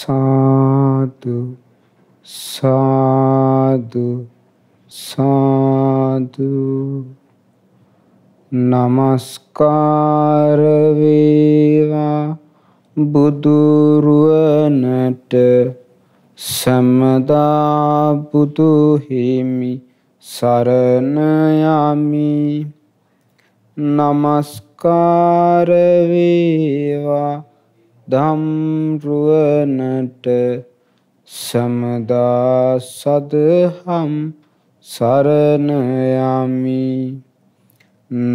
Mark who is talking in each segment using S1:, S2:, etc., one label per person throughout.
S1: සාදු සාදු සාදු නමස්කාර වේවා බුදුරුවනට සමදා බුදු හිමි සරණ යමි නමස්කාර වේවා දම්රුවනට සමදා සදහම් සරණයමි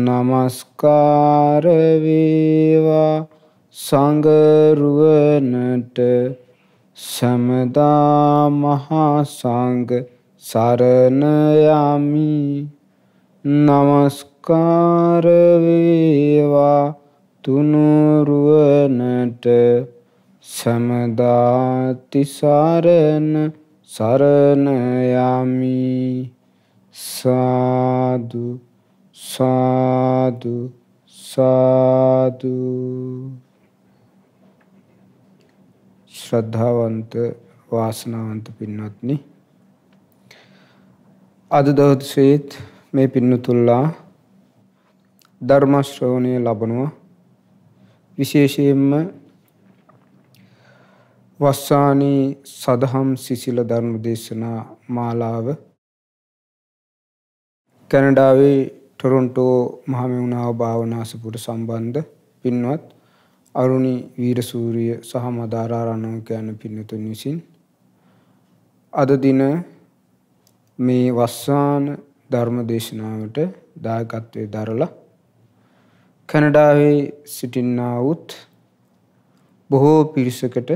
S1: නමස්කාරවේවා සංගරුවනට සමදා මහා සංග සරණයමි නමස්කාරවේවා තුනුරුවනට සමදාතිසාරණ සරණයමි සාදු සාදු සාදු ශ්‍රද්ධාවන්ත වාසනාවන්ත පින්වත්නි අද දවසේත් මේ පින්නතුල්ලා ධර්ම ශ්‍රවණය ලබනවා විශේෂයෙන්ම වස්සානී සදහම් සිසිල ධර්ම දේශනා මාලාව
S2: කැනඩාවේ ටොරොන්ටෝ මහමෙවුනාව භාවනාසපුර සම්බන්ධ පින්වත් අරුණි වීරසූරිය සහ මදාරා රණවක යන පින්නතුන් විසින් අද දින මේ වස්සාන ධර්ම දේශනාවට දායකත්වයේ දරලා කැනඩාවේ සිටින්නාවුත් බොහෝ පිරිසකට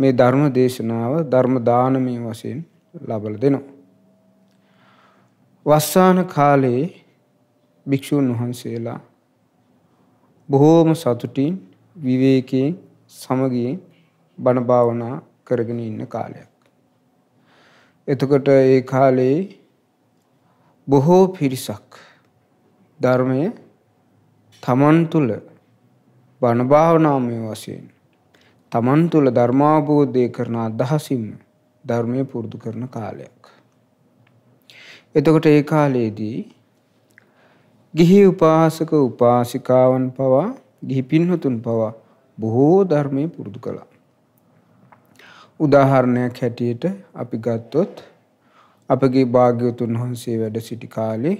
S2: මේ ධර්ම දේශනාව ධර්ම දානමය වශයෙන් ලබල දෙනවා. වස්සාන කාලයේ භික්‍ෂූන් වහන්සේලා බොහෝම සතුටින් විවේකයෙන් සමගියෙන් බණභාවනා කරගෙන ඉන්න කාලයක්. එතකොට ඒ කාලයේ බොහෝ පිරිසක් ධර්මය තමන් තුළ බණභාවනාමය වශයෙන් තමන් තුළ ධර්මාබෝධය කරන අදහසින්ම ධර්මය පුරුදු කරන කාලයක්. එතකොට ඒ කාලයේදී ගිහි උපාසක උපාසිකාවන් පවා ගිහි පින්හතුන් පවා බොහෝ ධර්මය පුරුදු කළා. උදාහරණයක් හැටියට අපි ගත්තොත් අපගේ භාග්‍යවතුන් වහන්සේ වැඩ සිටි කාලේ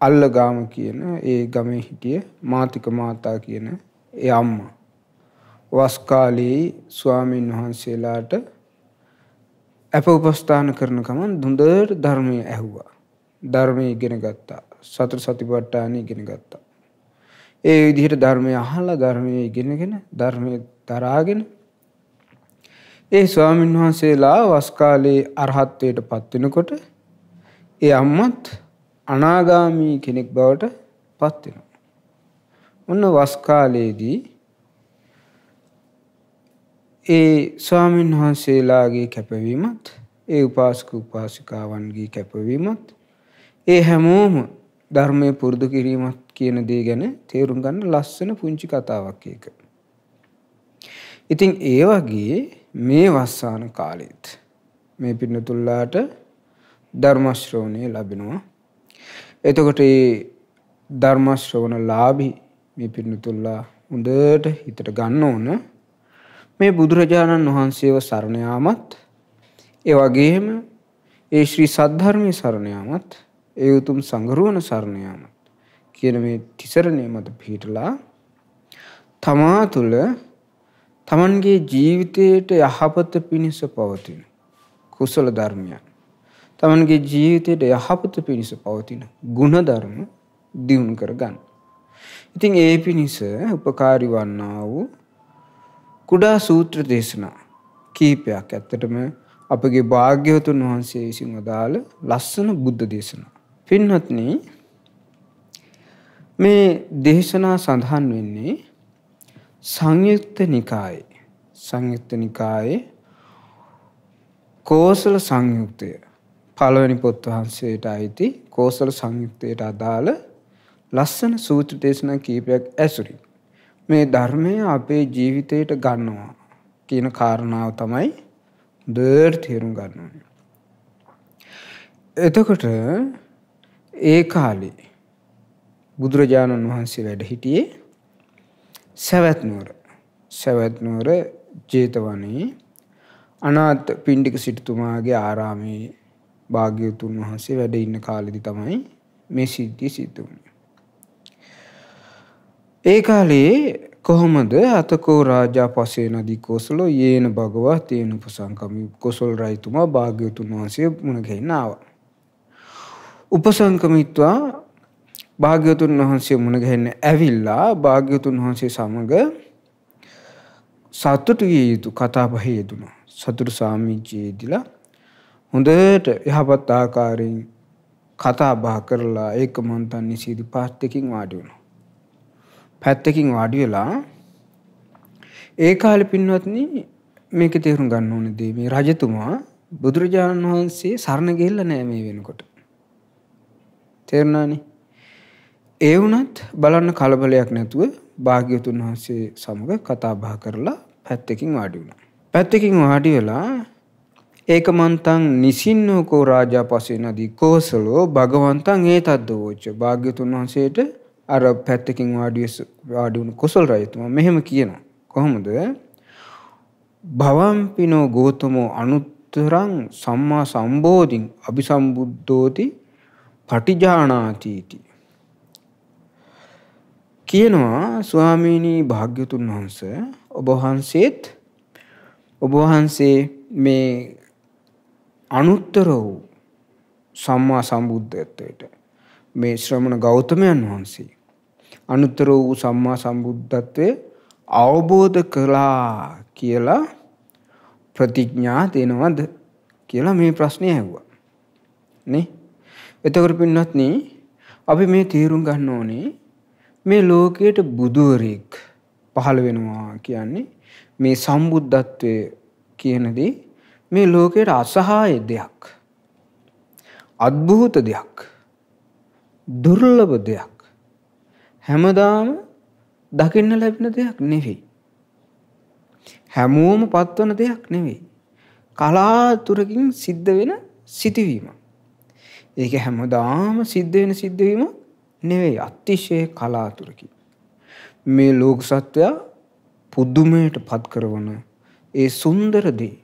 S2: අල්ලගාම කියන ඒ ගමේ හිටිය මාතික මාතා කියන ඒ අම්මා. වස් කාලේ ස්වාමීන් වහන්සේලාට අප උපස්ථාන කරන ගමන් දුඳට ධර්මය ඇහුවා. ධර්මය ඉගෙන ගත්තා. සතර සතිපට්ඨාන ඉගෙන ගත්තා. ඒ විදිහට ධර්මය අහලා ධර්මය ඉගෙනගෙන ධර්මය දරාගෙන ඒ ස්වාමීන් වහන්සේලා වස් කාලේ අරහත්ත්වයට පත් වෙනකොට ඒ අම්මත් අනාගාමී කෙනෙක් බවට පත් වෙනවා. ඔන්න වස් කාලයේදී ඒ ස්වාමීන් වහන්සේලාගේ කැපවීමත් ඒ උපාසක උපාසිකාවන්ගේ කැපවීමත් ඒ හැමෝම ධර්මය පුරුදු කිරීමත් කියන දේ ගැන තේරුම් ගන්න ලස්සන පුංචි කතාවක් ඒක. ඉතින් ඒ වගේ මේ වස්සාන කාලෙත් මේ පින්නතුල්ලාට ධර්මශ්‍රෝණය ලැබෙනවා එතකොට ඒ ධර්මශ්‍රවන ලාභි මේ පිරිණුතුල්ලා හොඳට හිතට ගන්න ඕන මේ බුදුරජාණන් වහන්සේව සරණයාමත් ඒ වගේම ඒ ශ්‍රී සද්ධර්මය සරණයාමත් ඒ උතුම් සංගරුවන සරණයාමත් කියන මේ තිසරණය මත පිහිටලා තමා තුළ තමන්ගේ ජීවිතයට යහපත පිණිස පවතින කුසල ධර්මයක් තමන්ගේ ජීවිතයට යහපත පිණිස පවතින ගුණධර්ම දියුණු කර ගන්න. ඉතින් ඒ පිණිස උපකාරි වන්නා වූ කුඩා සූත්‍ර දේශනා කීපයක් ඇත්තටම අපගේ භාග්‍යවතුන් වහන්සේ විසින් වදාළ ලස්සන බුද්ධ දේශනා. පින්වත්න මේ දේශනා සඳහන් වෙන්නේ සංයුක්ත නිකායේ සංයුක්ත නිකායේ කෝසල සංයුක්තය පළවෙනි පොත් වහන්සේට අයිති කෝසල සංයුක්තයට අදාළ ලස්සන සූත්‍ර දේශනා කීපයක් ඇසුරින් මේ ධර්මය අපේ ජීවිතයට ගන්නවා කියන කාරණාව තමයි දර් තේරුම් ගන්න ඕනේ. එතකොට ඒ කාලේ බුදුරජාණන් වහන්සේ වැඩ හිටියේ සවැත් නුවර. සවැත් නුවර 제තවනේ අනාථ පිණ්ඩික සිටුතුමාගේ ආරාමයේ භාග්‍යවතුන් වහන්සේ වැඩ ඉන්න කාලෙදි තමයි මේ සිද්ධිය සිද්ධ වුණේ. ඒ කාලේ කොහොමද අතකෝ රාජා පසේ නදී කොසලෝ යේන භගවා තේන උපසංකමි කොසල් රයිතුමා භාග්‍යවතුන් වහන්සේ මුණගැහින්න ආවා. උපසංකමිත්වා භාග්‍යවතුන් වහන්සේ මුණගැහෙන්න ඇවිල්ලා භාග්‍යවතුන් වහන්සේ සමග සතුටු විය යුතු කතා බහේ යෙදුණා. සතුටු සාමිච්චයේදීලා හොඳට යහපත් ආකාරයෙන් කතා බහ කරලා ඒක මං තන්නේ සීදි පාත්තකින් වාඩි වුණා. පැත්තකින් වාඩි වෙලා ඒ කාලේ පින්වත්නි මේක තේරුම් ගන්න ඕනේ දේ මේ රජතුමා බුදුරජාණන් වහන්සේ සරණ ගිහිල්ලා නැහැ මේ වෙනකොට. තේරුණානේ? ඒ වුණත් බලන්න කලබලයක් නැතුව භාග්‍යතුන් වහන්සේ සමග කතා බහ කරලා පැත්තකින් වාඩි වුණා. පැත්තකින් වාඩි වෙලා ඒකමන්තං නිසින්නෝකෝ රාජාපසේනදී කෝසලෝ භගවන්තං ඒ තද්දවෝච්ච භාග්‍යතුන් වහන්සේට අර පැත්තකින් වාඩිවෙස් වාඩිවුණු කොසල් රජතුමා මෙහෙම කියනවා. කොහොමද? භවම්පිනෝ ගෝතමෝ අනුත්තරං සම්මා සම්බෝධින් අபிසම්බුද්ධෝති පටිජානාතිටි. කියනවා ස්වාමීනි භාග්‍යතුන් වහන්සේ ඔබ වහන්සේත් ඔබ වහන්සේ මේ අනුත්තර වූ සම්මා සම්බුද්ධත්වයට මේ ශ්‍රමණ ගෞතමයන් වහන්සේ අනුත්තර වූ සම්මා සම්බුද්ධත්වය අවබෝධ කළා කියලා ප්‍රතිඥා දෙනවද කියලා මේ ප්‍රශ්නය ඇහුවා. නේ? එතකොට පින්වත්නි අපි මේ තීරුම් ගන්න ඕනේ මේ ලෝකයට බුදුවරෙක් පහළ වෙනවා කියන්නේ මේ සම්බුද්ධත්වය කියන දේ මේ ලෝකයට අසහාය දෙයක්. අත්භූත දෙයක්. දුර්ලභ දෙයක්. හැමදාම දකින්න ලැබෙන දෙයක් නෙවෙයි. හැමෝම පත්වන දෙයක් නෙවෙයි. කලාතුරකින් සිද්ධ වෙන සිටිවීම. ඒක හැමදාම සිද්ධ වෙන සිද්ධවීම නෙවෙයි අතිශය කලාතුරකින්. මේ ලෝක සත්වයා පුදුමයට පත් කරවන ඒ සුන්දර දේ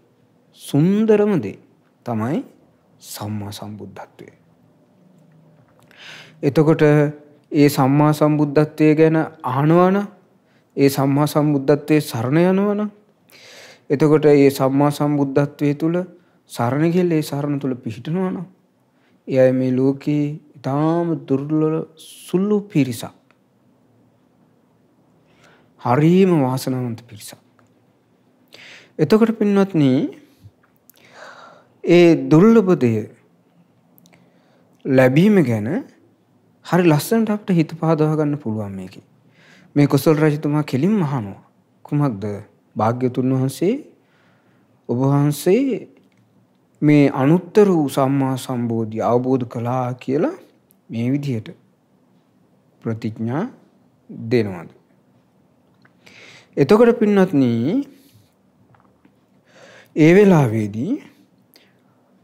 S2: සුන්දරම දේ තමයි සම්මා සම්බුද්ධත්වය. එතකොට ඒ සම්මා සම්බුද්ධත්වය ගැන අහනවන ඒ සම්මා සම්බුද්ධත්වය සරණ යනවන එතකොට ඒ සම්මා සම්බුද්ධත්වය තුළ සරණගෙල් ඒ සරණ තුළ පිහිටනවන එය මේ ලෝකයේ ඉතාම දුර්ලොල සුල්ලු පිරිසක් හරීම වාසනාවන්ත පිරිසක් එතකොට පින්වත්නී ඒ දුර්ලභ දෙය ලැබීම ගැන හරි ලස්සනට අපට හිත පහදවා ගන්න පුළුවන් මේකේ. මේ කුසල රජතුමා කෙලින්ම අහනවා. කුමක්ද? භාග්‍යතුන් වහන්සේ ඔබ වහන්සේ මේ අනුත්තර වූ සම්මා සම්බෝධිය අවබෝධ කළා කියලා මේ විදිහට ප්‍රතිඥා දෙනවද. එතකොට පින්වත්නි ඒ වෙලාවේදී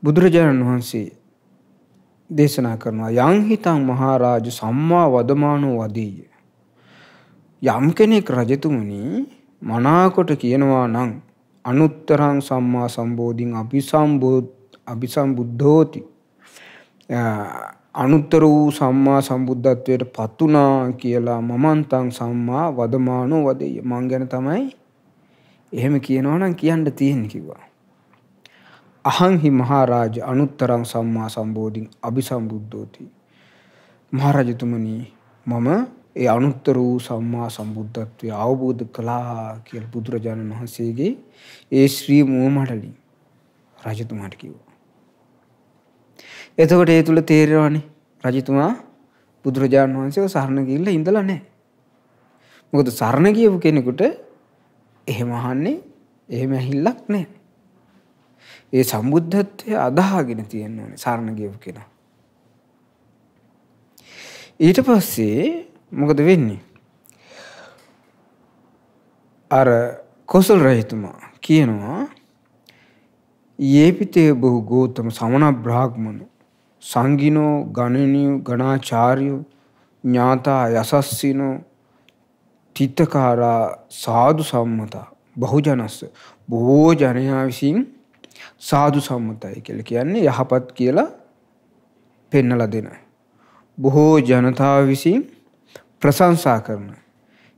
S2: බුදුරජාණන් වහන්සේ දේශනා කරනවා යංහිතං මහරජු සම්මා වදමානෝ වදීය. යම් කෙනෙක් රජතුමනි මනාකොට කියනවා නම් අනුත්තරං සම්මා සම්බෝධින් අபிසම්බෝධ අபிසම්බුද්ධෝති අනුත්තර වූ සම්මා සම්බුද්ධත්වයට පත් වුණා කියලා මමන්තං සම්මා වදමානෝ වදෙය මං ගැන තමයි එහෙම කියනවා නම් කියන්න තියෙන්නේ කිව්වා අහන්හි මහාරාජ අනුත්තරං සම්මා සම්බෝධින් අභිසම්බුද්ධෝති. මහරජතුමනී මම ඒ අනුත්තර වූ සම්මා සම්බුද්ධත්වය අවබෝධ කළා කියල බුදුරජාණන් වහන්සේගේ ඒ ශ්‍රී මුව මටලින් රජතුමාට කිව්වා. එතකොට ඒ තුළ තේරවානි රජතුමා බුදුරජාණන් වහන්සේ සරණ ගිල්ල ඉඳලා නෑ. මොකද සරණ කියපු කෙනෙකුට එහෙම අහන්නේ එහෙම ඇහිල්ලක් නෑ. ඒ සම්බුද්ධත්වය අදහාගෙන තියෙන්න ඕනේ සරණ ගියපු කෙනා. ඊට පස්සේ මොකද වෙන්නේ? අර කොසල් රහිතමා කියනවා යේපිතේ බොහෝ ගෝතම සමන බ්‍රාහ්මණ සංගිනෝ ගණනිය ගණාචාර්යෝ ඥාතා යසස්සිනෝ තිත්තකාරා සාදු සම්මතා බහුජනස්ස බොහෝ ජනයා විසින් සාදු සම්මුතයි කියල කියන්නේ යහපත් කියලා පෙන්නල දෙන. බොහෝ ජනතාව විසින් ප්‍රසංසා කරන.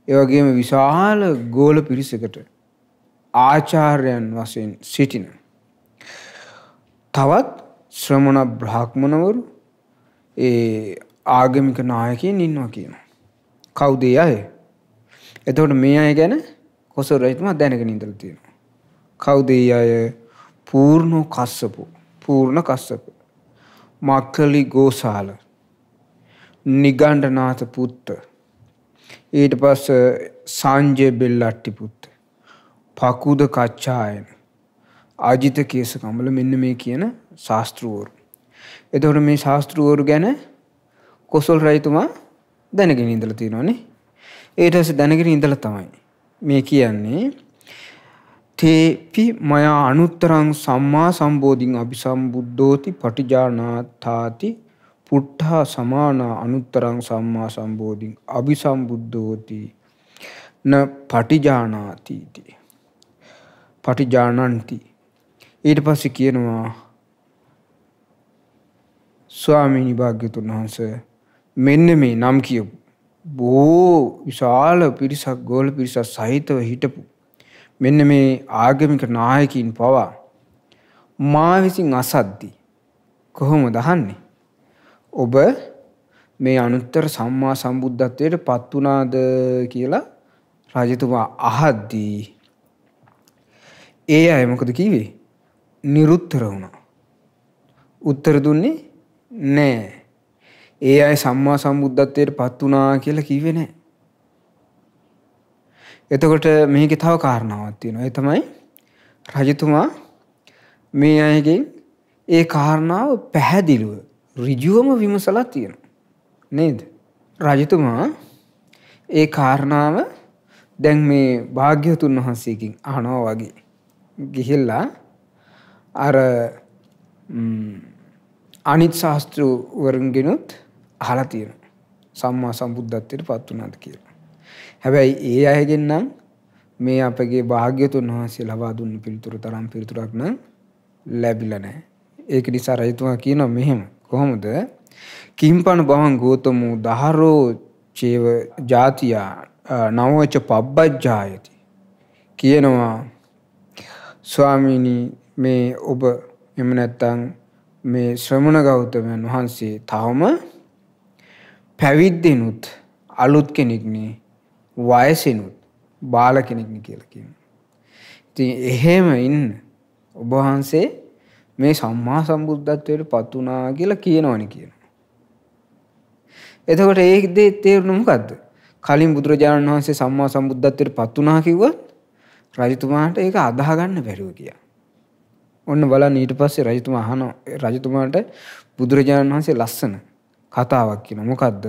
S2: ඒවගේම විශාල ගෝල පිරිසකට ආචාර්යන් වසයෙන් සිටින. තවත් ශ්‍රමණ බ්‍රහක්මණවරු ඒ ආගමික නායකයෙන් ඉන්නවා කියන. කවුදේ අය. එතවට මේ අය ගැන කොසර රහිතම දැනක නිදර තියෙනවා. කවුදේ අය පූර්ණ කස්සපු පූර්ණ කස්සප මක්කලි ගෝසාල නිගණ්ඩනාත පුත්ත ඊට පස්ස සංජය බෙල්ලට්ටි පුත්ත පකුද කච්චායන අජිත කේස කමල මෙන්න මේ කියන ශාස්තෘුවරු. එතකොට මේ ශාස්තෘුවරු ගැන කොසොල් රයිතුමා දැනගෙන ඉඳල තියෙනවානේ ඒටස දැනගෙන ඉඳල තමයි මේ කියන්නේ තේපි මයා අනුත්තරං සම්මා සම්බෝධින් අභිසම්බුද්ධෝති පටිජානාතාති පුට්ඨා සමාන අනුත්තරං සම්මා සම්බෝධින් අභිසම්බුද්ධෝති න පටිජානාතිති පටිජානන්ති ඊට පස්සේ කියනවා ස්වාමීනි භාග්‍යතුන් වහන්ස මෙන්න මේ නම් කියපු බෝ විශාල පිරිසක් ගෝල පිරිසක් සහිතව හිටපු මෙන්න මේ ආගමික නායකින් පවා මා විසින් අසද්දී කොහොම දහන්නේ ඔබ මේ අනුත්තර සම්මා සම්බුද්ධත්වයට පත් වුණාද කියලා රජතුමා අහද්දී ඒ අය මොකද කිව්වේ නිරුත්තර වුණා උත්තර දුන්නේ නෑ ඒ අය සම්මා සම්බුද්ධත්වයට පත් වුණා කියලා කිව්වේ නෑ එතකොට මේක තව කාරණාවත් තියෙනවා. ඒ තමයි රජතුමා මේ අයගෙන් ඒ කාරණාව පැහැදිලිව ඍජුවම විමසලා තියෙනවා. නේද? රජතුමා ඒ කාරණාව දැන් මේ භාග්‍යවතුන් වහන්සේකින් අහනවා වගේ ගිහිල්ලා අර අනිත් ශාස්ත්‍රවරුන්ගෙනුත් අහලා තියෙනවා. සම්මා සම්බුද්ධත්වයට පත් වුණාද කියලා. හැබැයි ඒ අයගෙන් නම් මේ අපගේ භාග්‍යතුන් වහන්සේ ලබා දුන්න පිළිතුරු තරම් පිළිතුරක් නම් ලැබිලා නැහැ. ඒක නිසා රජතුමා කියනවා මෙහෙම. කොහොමද? කිම්පන බවං ගෝතමෝ දහරෝ චේව ජාතියා නවච පබ්බජ්ජායති. කියනවා ස්වාමීනි මේ ඔබ එම නැත්තම් මේ ශ්‍රමණ ගෞතමයන් වහන්සේ තවම පැවිද්දෙනුත් අලුත් කෙනෙක්නේ වයසිනුත් බාල කෙනෙක්න කියලා කියනවා. ඉතින් එහෙම ඉන්න ඔබ වහන්සේ මේ සම්මා සම්බුද්ධත්වයට පත් වුණා කියලා කියනවනේ කියනවා. එතකොට ඒ දෙේ තේරුණ මොකද්ද? කලින් බුදුරජාණන් වහන්සේ සම්මා සම්බුද්ධත්වයට පත් වුණා කිව්වොත් රජතුමාට ඒක අදාහ ගන්න බැරුව ගියා. ඔන්න බලන්න ඊට පස්සේ රජතුමා අහනවා රජතුමාට බුදුරජාණන් වහන්සේ ලස්සන කතාවක් කියන මොකක්ද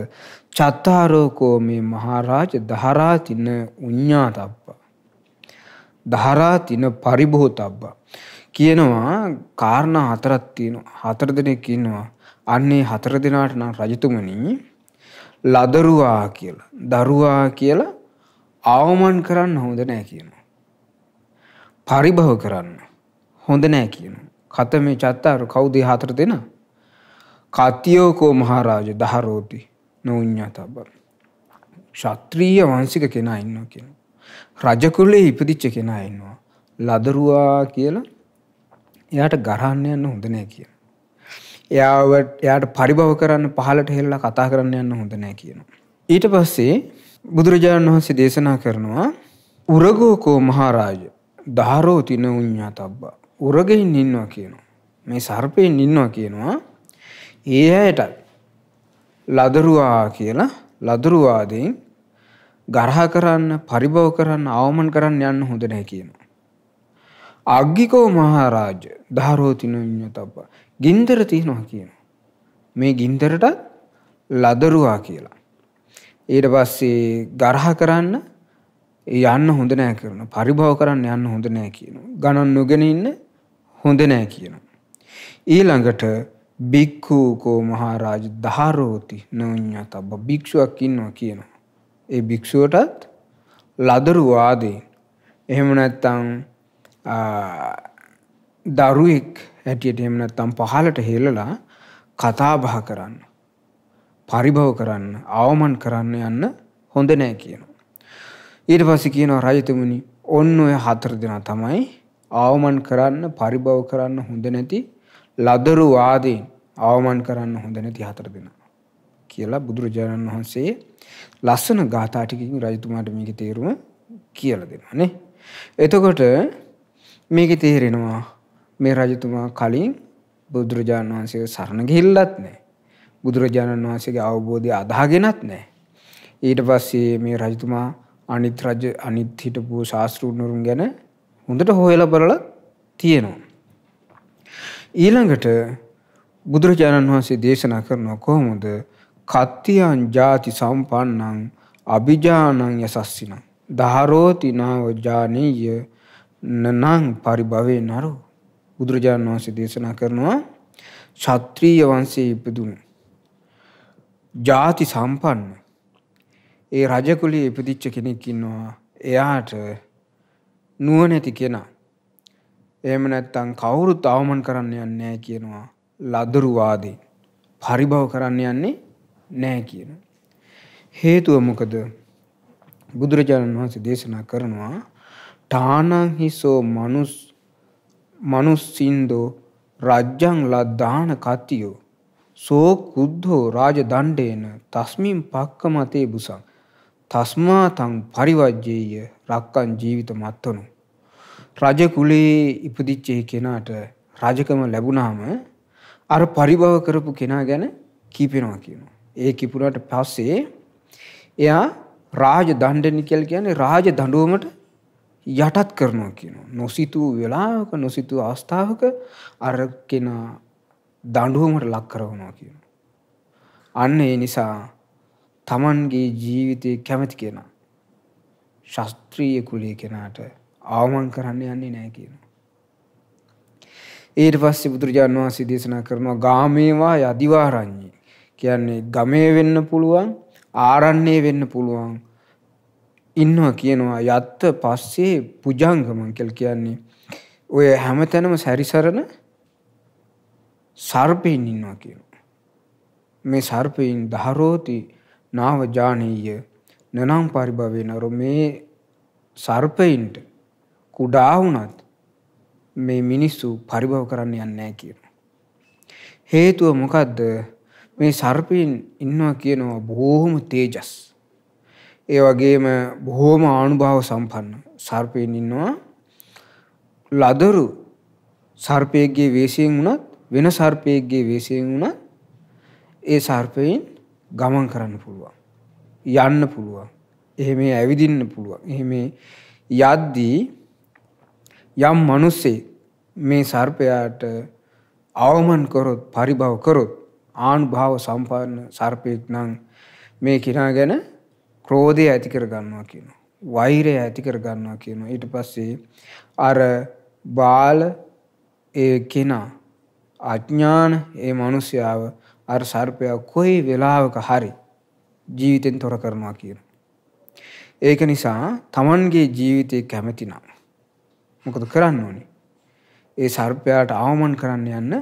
S2: චත්තාරෝකෝ මේ මහාරාජ දහරාතින උඥ්ඥාතප්පා. දහරාතින පරිබොහෝතබ්බා. කියනවා කාරණ හතරත් තියෙන හතර දෙනෙක් ඉන්නවා අන්නේ හතර දෙනාට නම් රජතුමනි ලදරුවා කියලා දරුවා කියලා අවමන් කරන්න හොඳ නෑ කියනවා. පරිභව කරන්න හොඳ නෑ කියනවා. කත මේ චත්තාරු කවුද හතර දෙනා කතියෝකෝ මහරාජ දහරෝති නොවඥාතබර. ශත්‍රීය වංසික කෙනා ඉන්නවා කියෙන. රජකුල්ලේ ඉපදිච්ච කෙනා ඉන්නවා. ලදරුවා කියලා එයාට ගරහන්න යන්න හොඳනෑ කිය. එයාට එයාට පරිභව කරන්න පහලට හෙල්ලා කතා කරන්න යන්න හොඳනෑ කියනවා. ඊට පස්සේ බුදුරජාණන් වහන්සේ දේශනා කරනවා උරගෝකෝ මහාරාජ ධාරෝ තින උඥා තබ්බා උරගෙන් ඉන්නවා කියනවා. මේ සර්පයෙන් ඉන්නවා කියනවා ඒ ඇයට ලදරුවා කියලා ලදරුවාදයෙන් ගරහ කරන්න පරිභව කරන්න අවමන් කරන්න යන්න හොඳ නැහැ කියනවා. අග්ගිකෝ මහරාජ ධාරෝතින විඤ්ඤතප්ප ගින්දර තියෙනවා කියනවා. මේ ගින්දරට ලදරුවා කියලා. ඊට පස්සේ ගරහ කරන්න යන්න හොඳ නැහැ කරන පරිභව කරන්න යන්න හොඳ නැහැ කියනවා. ගණන් නොගෙන ඉන්න හොඳ නැහැ කියනවා. ඊළඟට භික්‍ඛූකෝ මහාරාජ ධාරෝති නොඥත බ භික්‍ෂුවක් ඉන්නවා කියනවා. ඒ භික්‍ෂුවටත් ලදරුවාදයෙන්. එහෙම නැත්තං දරුවෙක් හැටියට එහෙම නැත්තම් පහලට හෙලලා කතාබහ කරන්න. පරිභව කරන්න අවමන් කරන්න යන්න හොඳ නෑ කියනවා. ඊට පස්ස කියනවා රජතුමනි ඔන්න ඔය හතර දෙනා තමයි අවමන් කරන්න පරිභව කරන්න හොඳ නැති ලදරු වාදයෙන් අවමන් කරන්න හොඳ නැති හතර දෙනා. කියලා බුදුරජාණන් වහන්සේ ලස්සන ගාථා ටිකකින් රජතුමාට මේකේ තේරුම කියලා දෙනවා නේ. එතකොට මේකේ තේරෙනවා මේ රජතුමා කලින් බුදුරජාණන් වහන්සේගේ සරණ ගිහිල්ලත් නැහැ. බුදුරජාණන් වහන්සේගේ අවබෝධය අදාගෙනත් නැහැ. ඊට පස්සේ මේ රජතුමා අනිත් රජ අනිත් හිටපු ශාස්ත්‍රූණුරුන් ගැන හොඳට හොයලා බලලා තියෙනවා. ඊළඟට බුදුරජාණන් වහන්සේ දේශනා කරනවා කොහොමද? කත්තියං ಜಾති සම්පන්නං අ비ජානං යසස්සිනං. ධාරෝති නාව ජානීය නනං පරිභවේ නරෝ. බුදුරජාණන් වහන්සේ දේශනා කරනවා ශාත්‍රීය වංශයේ ඉපදුණු ಜಾති සම්පන්න ඒ රජ කුලයේ ඉපදිච්ච කෙනෙක් ඉන්නවා. එයාට නුවණැති කෙනා එහෙම නැත්නම් කවුරුත් අවමන් කරන්න යන්නේ නැහැ කියනවා. ලදරුවාදී පරිභව කරන්න යන්නේ නෑ කියන. හේතුව මොකද බුදුරජාණන් වහන්සේ දේශනා කරනවා ටානං හිසෝ මනුස් මනුස්සින්දෝ රජ්ජං ලද්දාන කතියෝ සෝ කුද්ධෝ රාජ දණ්ඩේන තස්මින් පක්ක මතේ බුසං තස්මා තං පරිවජ්ජේය රක්කන් ජීවිත මත්වනු. රජ කුලේ ඉපදිච්චේ කෙනාට රජකම ලැබුණාම අර පරිභව කරපු කෙනා ගැන කීපෙනවා කියනවා. ඒ කිපුරාට පස්සේ එයා රාජ දණ්ඩනි කියලා කියන්නේ රාජ දඬුවමට යටත් කරනවා කියනවා. නොසිතූ වෙලාවක නොසිතූ අවස්ථාවක අර කෙනා දඬුවමට ලක් කරනවා කියනවා. අන්න ඒ නිසා Tamanගේ ජීවිතේ කැමති කෙනා ශාස්ත්‍රීය කුලයේ කෙනාට අවමන් කරන්න යන්නේ නැහැ කියනවා. ඊට පස්සේ බුදුරජාණන් වහන්සේ දේශනා කරනවා ගාමේවා යදිවාරඤ්ඤේ. කියන්නේ ගමේ වෙන්න පුළුවන්, ආරණ්‍යේ වෙන්න පුළුවන්. ඉන්නවා කියනවා යත්ත පස්සේ පුජංගමං කියලා කියන්නේ ඔය හැමතැනම සැරිසරන සර්පයින් ඉන්නවා කියනවා. මේ සර්පයින් දහරෝති නාව ජානීය නනම් පරිභවේනරු මේ සර්පයින්ට කුඩා වුණත් මේ මිනිස්සු පරිභව කරන්න යන්නෑ කියන. හේතුව මොකක්ද මේ සර්පීන් ඉන්නවා කියනවා බොහෝම තේජස්. ඒ වගේම බොහෝම ආනුභාව සම්පන්න සර්පයෙන් ඉන්නවා ලදරු සර්පයගේ වේසියෙන් වුණත් වෙන සර්පයගේ වේසියෙන් වුණත් ඒ සර්පයෙන් ගමන් කරන්න පුළුවන්. යන්න පුළුවන්. එහෙම ඇවිදින්න පුළුවන්. එහෙම යද්දී යම් මිනිස්සේ මේ සර්පයාට අවමන් කරොත් පරිභව කරොත් ආනුභාව සම්පන්න සර්පයෙක් නම් මේ කිනා ගැන ක්‍රෝධය ඇති කර ගන්නවා කියනවා. වෛරය ඇති කර ගන්නවා කියනවා. ඊට පස්සේ අර බාල ඒ කෙනා අඥාන ඒ මිනිස්යාව අර සර්පයා කොයි වෙලාවක හරි ජීවිතෙන් තොර කරනවා කියනවා. ඒක නිසා Tamanගේ ජීවිතේ කැමැතිනම් මොකද කරන්න ඕනේ. ඒ සර්පයාට අවමන් කරන්න යන්න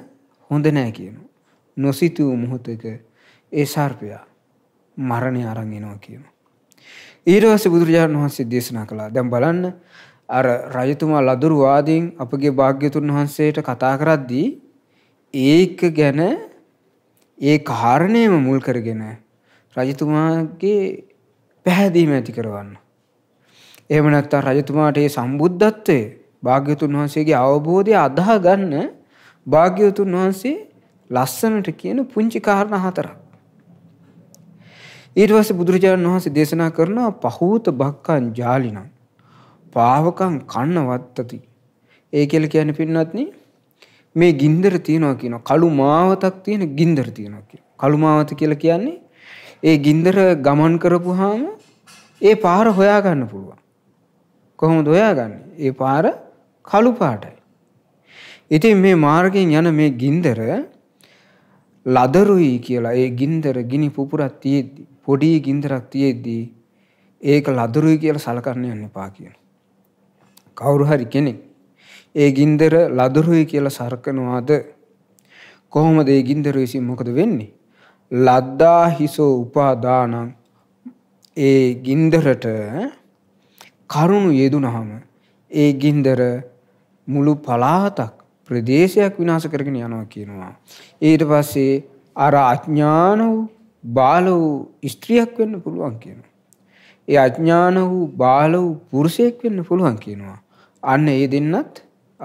S2: හොඳ නෑ කියනු. නොසිතූ මුහොතක ඒ සර්පයා මරණය අරන් එනවා කියනු. ඊටවස්සේ බුදුරජාණන් වහන්සේ දේශනා කළා. දැන් බලන්න අර රජතුමා ලදරු වාදීන් අපගේ භාග්‍යතුන් වහන්සේට කතා කරද්දී ඒක ගැන ඒ කාරණයම මුල් කරගෙන රජතුමාගේ පැහැදීම ඇති කරවන්න. එහෙම නැත්නම් රජතුමාට මේ සම්බුද්ධත්වයේ භාග්‍යතුන් වහන්සේගේ අවබෝධය අදාහ ගන්න භාග්‍යතුන් වහන්සේ ලස්සනට කියන පුංචි කාරණා හතරක්. ඊට පස්සේ බුදුරජාණන් වහන්සේ දේශනා කරනවා පහූත භක්කං ජාලිනම් පාවකං කන්න වත්තති. ඒ කියලා කියන්නේ පින්වත්නි මේ ගින්දර තියනවා කියනවා. කළු මාවතක් තියෙන ගින්දර තියනවා කියනවා. කළු මාවත කියලා කියන්නේ ඒ ගින්දර ගමන් කරපුවාම ඒ පාර හොයා ගන්න පුළුවන්. කොහොමද හොයාගන්නේ? ඒ පාර කළු පාටයි. ඉතින් මේ මාර්ගයෙන් යන මේ ගින්දර ලදරුයි කියලා ඒ ගින්දර ගිනි පුපුරක් තියෙද්දි පොඩි ගින්දරක් තියෙද්දි ඒක ලදරුයි කියලා සලකන්න යන්න එපා කියන. කවුරු හරි කෙනෙක් ඒ ගින්දර ලදරුයි කියලා සරකනවාද කොහොමද ඒ ගින්දර විසින් මොකද වෙන්නේ? ලද්දා හිසෝ උපාදානං ඒ ගින්දරට කරුණු යෙදුනහම ඒ ගින්දර මුළු පලාහතක් ප්‍රදේශයක් විනාශ කරගෙන යනවා කියනවා. ඊට පස්සේ අර අඥාන වූ බාල වූ ස්ත්‍රියක් වෙන්න පුළුවන් කියනවා. ඒ අඥාන වූ බාල වූ පුරුෂයෙක් වෙන්න පුළුවන් කියනවා. අන්න ඒ දෙන්නත්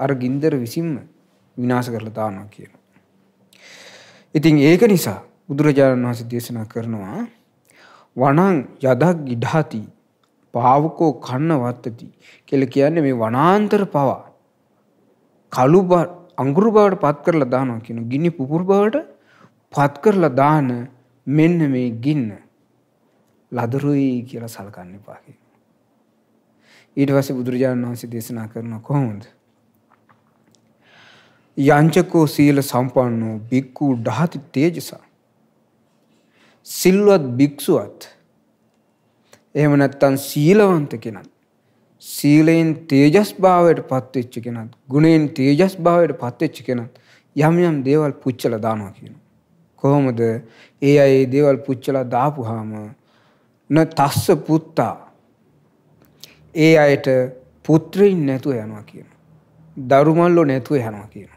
S2: අර ගින්දර විසින්ම විනාශ කරලා දානවා කියනවා. ඉතින් ඒක නිසා බුදුරජාණන් වහන්සේ දේශනා කරනවා වණං යදක් ඉඩාති පාවකෝ කන්න වත්තති කියලා කියන්නේ මේ වනාන්තර පවා කළු අංගුරු බවට පත් කරලා දානවා කියන ගිනි පුපුර බවට පත් කරලා දාන මෙන්න මේ ගින්න ලදරුයි කියලා සලකන්න එපා කියනවා. ඊට පස්සේ බුදුරජාණන් වහන්සේ දේශනා කරන කොහොමද? යංචකෝ සීල සම්පන්නෝ බික්කු ඩහති තේජසා. සිල්වත් භික්ෂුවත් එහෙම නැත්තම් සීලවන්ත කෙනත් සීලයෙන් තේජස් භාවයට පත්වෙච්ච කෙනත් ගුණෙන් තේජස් භාවයට පත්වෙච්ච කෙනත් යම් යම් දේවල් පුච්චල දානවා කියනවා. කොහොමද ඒ අය ඒ දේවල් පුච්චලා දාපුහාම න තස්ස පුත්තා ඒ අයට පුත්‍රයින් නැතුව යනවා කියන. දරුමල්ලො නැතුව යනවා කියන.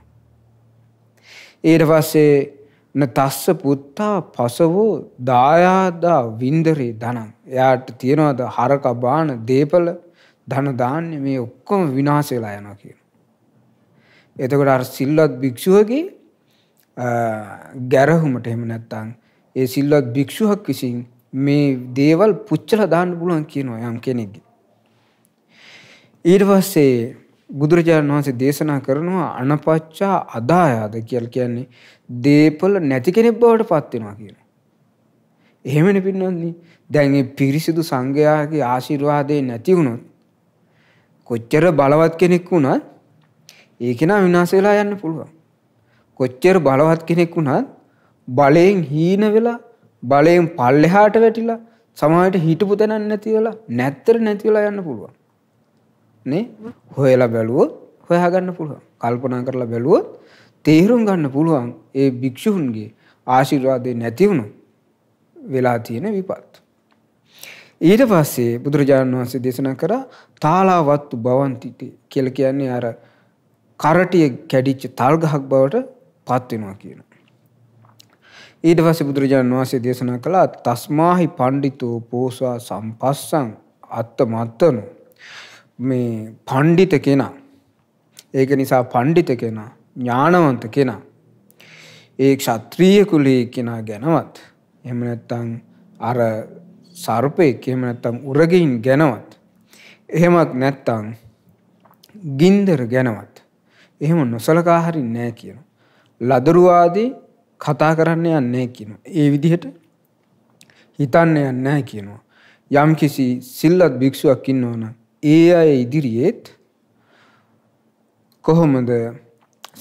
S2: ඊට පස්සේ න තස්ස පුත්තා පසවෝ දායාදා වින්දරේ දනම් එයාට තියෙනවද හරක බාන දේපල ධන දාන්නේ මේ ඔක්කොම විනාශ වෙලා යනවා කියනවා. එතකොට අර සිල්වත් භික්ෂුවගේ ගැරහුමට එහෙම නැත්නම් ඒ සිල්වත් භික්ෂුවක් විසින් මේ දේවල් පුච්චලා දාන්න පුළුවන් කියනවා යම් කෙනෙක්ගේ. ඊට පස්සේ බුදුරජාණන් වහන්සේ දේශනා කරනවා අනපච්චා අදායාද කියලා කියන්නේ දේපල නැති කෙනෙක් බවට පත් වෙනවා කියනවා. එහෙමනේ පින්නන්නේ. දැන් මේ පිරිසිදු සංඝයාගේ ආශිර්වාදේ නැති වුණොත් කොච්චර බලවත් කෙනෙක් වුණත් ඒ කෙනා විනාශ වෙලා යන්න පුළුවන්. කොච්චර බලවත් කෙනෙක් වුණත් බලයෙන් හීන වෙලා බලයෙන් පල්ලෙහාට වැටිලා සමාජයට හිටපු තැනක් නැති වෙලා නැත්තර නැති වෙලා යන්න පුළුවන්. නේ? හොයලා බැලුවොත් හොයාගන්න පුළුවන්. කල්පනා කරලා බැලුවොත් තේරුම් ගන්න පුළුවන් ඒ භික්ෂුන්ගේ ආශිර්වාදේ නැති වුණු වෙලා තියෙන විපත්. ඊට පස්සේ බුදුරජාණන් වහන්සේ දේශනා කරා තාලාවත්තු භවන්තිති කියලා කියන්නේ අර කරටිය කැඩිච්ච තල් ගහක් බවට පත් වෙනවා කියන. ඊට පස්සේ බුදුරජාණන් වහන්සේ දේශනා කළා තස්මාහි පඬිතෝ පෝසා සම්පස්සං අත්තමත්තන මේ පඬිත කෙනා ඒක නිසා පඬිත කෙනා ඥානවන්ත කෙනා ඒ ක්ෂත්‍රීය කුලයේ කෙනා ගැනවත් එහෙම නැත්නම් අර සර්පයෙක් එහෙම නැත්නම් උරගයින් ගැනවත් එහෙමක් නැත්නම් ගින්දර ගැනවත් එහෙම නොසලකා හරින්නේ නැහැ කියනවා. ලදරු ආදී කතා කරන්න යන්නේ නැහැ කියනවා. ඒ විදිහට හිතන්න යන්නේ නැහැ කියනවා. යම් කිසි සිල්වත් භික්ෂුවක් ඉන්නවනම් ඒ අය ඉදිරියේත් කොහොමද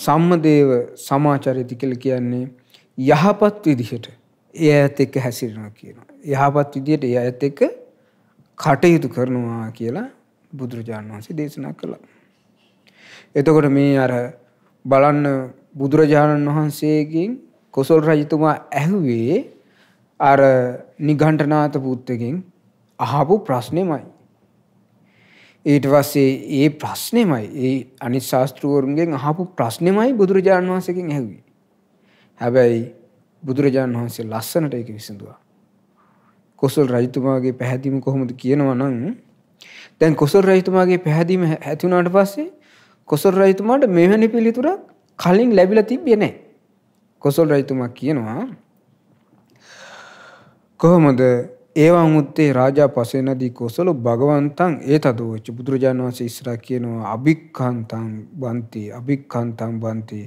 S2: සම්මදේව සමාචරිත කියලා කියන්නේ යහපත් විදිහට ඒ ඇත් එක්ක හැසිරෙනවා කියනවා. යහපත් විදියට ඒ අයත් එක්ක කටයුතු කරනවා කියලා බුදුරජාණන් වහන්සේ දේශනා කළා. එතකොට මේ අර බලන්න බුදුරජාණන් වහන්සේගෙන් කොසල් රජතුමා ඇහුවේ අර නිගණ්ඨනාත පුත්‍රගෙන් අහපු ප්‍රශ්නෙමයි. ඊට පස්සේ ඒ ප්‍රශ්නෙමයි ඒ අනිත් ශාස්ත්‍රවරුන්ගෙන් අහපු ප්‍රශ්නෙමයි බුදුරජාණන් වහන්සේගෙන් ඇහුවේ. හැබැයි බුදුරජාණන් වහන්සේ ලස්සනට ඒක විසඳුවා. කොසල් රජතුමාගේ පැහැදීම කොහොමද කියනවා නම් දැන් කොසල් රජතුමාගේ පැහැදීම ඇති වුණාට පස්සේ කොසල් රජතුමාට මෙවැනි පිළිතුරක් කලින් ලැබිලා තිබ්බේ නැහැ. කොසල් රජතුමා කියනවා කොහොමද ඒවන් උත්තේ රාජා පසේනදී කොසල භගවන්තං ඒ තදෝච්ච බුදුරජාණන් වහන්සේ ඉස්සරහ කියනවා අභික්ඛන්තං බන්ති අභික්ඛන්තං බන්ති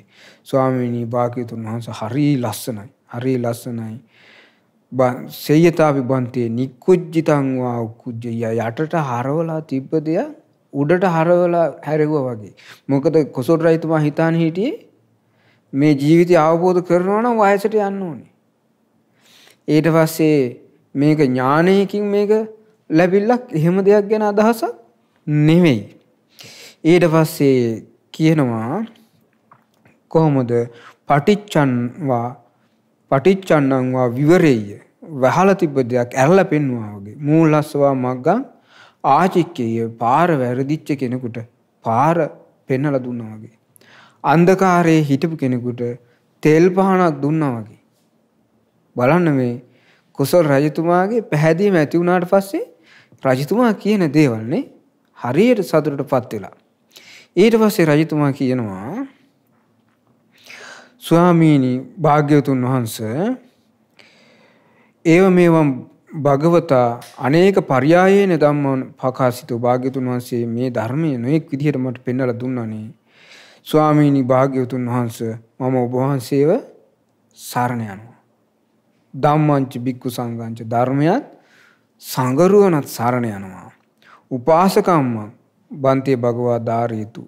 S2: ස්වාමීනි භාග්‍යතුන් වහන්සේ හරි ලස්සනයි හරි ලස්සනයි සේයතා විබන්තයේ නික්කුජ්ජිතං වා උක්කුජ්ජය යටට හරවලා තිබ්බ දෙයක් උඩට හරවලා හැරෙව්වා වගේ. මොකද කොසොල් රජතුමා හිතාන හිටියේ මේ ජීවිතය අවබෝධ කරනවා නම් වයසට යන්න ඕනේ. ඊට පස්සේ මේක ඥානයකින් මේක ලැබිල්ලක් එහෙම දෙයක් ගැන අදහසක් නෙමෙයි. ඊට පස්සේ කියනවා කොහොමද පටිච්චන්වා පටිච්චන්නංවා විවරෙය වැහලා තිබ්බ දෙයක් ඇරලා පෙන්වුවා වගේ මූලස්සවා මග්ගං ආචික්කේය පාර වැරදිච්ච කෙනෙකුට පාර පෙන්වලා දුන්නා වගේ අන්ධකාරයේ හිටපු කෙනෙකුට තෙල් පහනක් දුන්නා වගේ බලන්න මේ කුසල් රජතුමාගේ පැහැදීම ඇති වුණාට පස්සේ රජතුමා කියන දේවල් නේ හරියට සතුටටපත් වෙලා ඊට පස්සේ රජතුමා කියනවා ස්වාමීනී භාග්‍යවතුන් වහන්ස ඒව මේවම් භගවතා අනේක පරියායේන ධම්මෝන් පකාසිතෝ භාග්‍යවතුන් වහන්සේ මේ ධර්මයේ නොඑක් විදිහට මට පෙන්වලා දුන්නානේ ස්වාමීනී භාග්‍යවතුන් වහන්ස මම ඔබ වහන්සේව සරණ යනවා ධම්මංච බික්කු සංඝංච ධර්මයත් සංගරුවනත් සරණ යනවා උපාසකම්ම බන්තේ භගවා ධාරීතු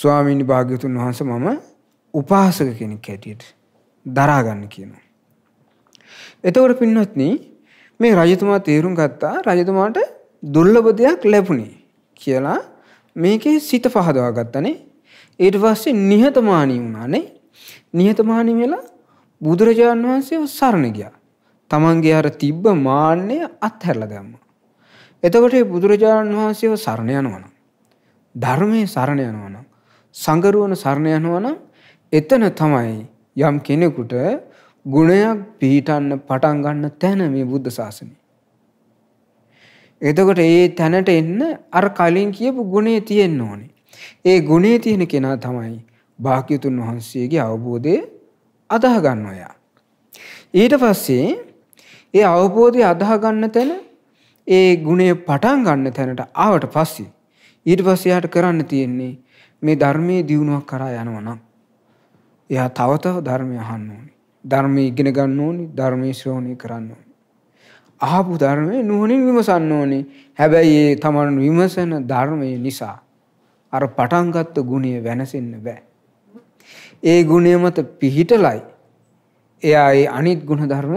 S2: ස්වාමීනි භාග්‍යතුන් වහන්ස මම උපාසක කෙනෙක් හැටියට දරාගන්න කියනවා. එතවට පින්වත්න මේ රජතුමා තේරුම් ගත්තා රජතුමාට දුර්ලභ දෙයක් ලැබුණේ කියලා මේකේ සිත පහදවා ගත්තනේ ඊට පස්සේ නිහතමානී වුණානේ නිහතමානී වෙලා බුදුරජාණන් වහන්සේ සරණ ගියා. තමන්ගේ අර තිබ්බ මාන්නය අත්හැරලා දැම්මා. එතකොට මේ බුදුරජාණන් වහන්සේව සරණ යනවනම් ධර්මයේ සරණ යනවනම් සංගරුවන සරණ යනවනම් එතන තමයි යම් කෙනෙකුට ගුණයක් පිහිටන්න පටන් ගන්න තැන මේ බුද්ධ ශාසනය. එතකොට ඒ තැනට එන්න අර කලින් කියපු ගුණේ තියෙන්න ඕනේ. ඒ ගුණේ තියෙන කෙනා තමයි භාග්‍යතුන් වහන්සේගේ අවබෝධය අදාහ ගන්න ඔයා. ඊට පස්සේ ඒ අවබෝධය අදාහ ගන්න තැන ඒ ගුණේ පටන් ගන්න තැනට ආවට පස්සේ ඊට පස්සේ යාට කරන්න තියෙන්නේ මේ ධර්මයේ දියුණුවක් කරා යනවා නම් එයා තව තව ධර්මය අහන්න ඕනේ. ධර්මය ඉගෙන ගන්න ඕනේ, ධර්මයේ ශ්‍රවණය කරන්න ඕනේ. අහපු ධර්මය නුවණින් විමසන්න ඕනේ. හැබැයි ඒ තමන් විමසන ධර්මය නිසා අර පටන්ගත්ත ගුණය වෙනසෙන්න බෑ. ඒ ගුණය මත පිහිටලයි එයා ඒ අනිත් ගුණ ධර්ම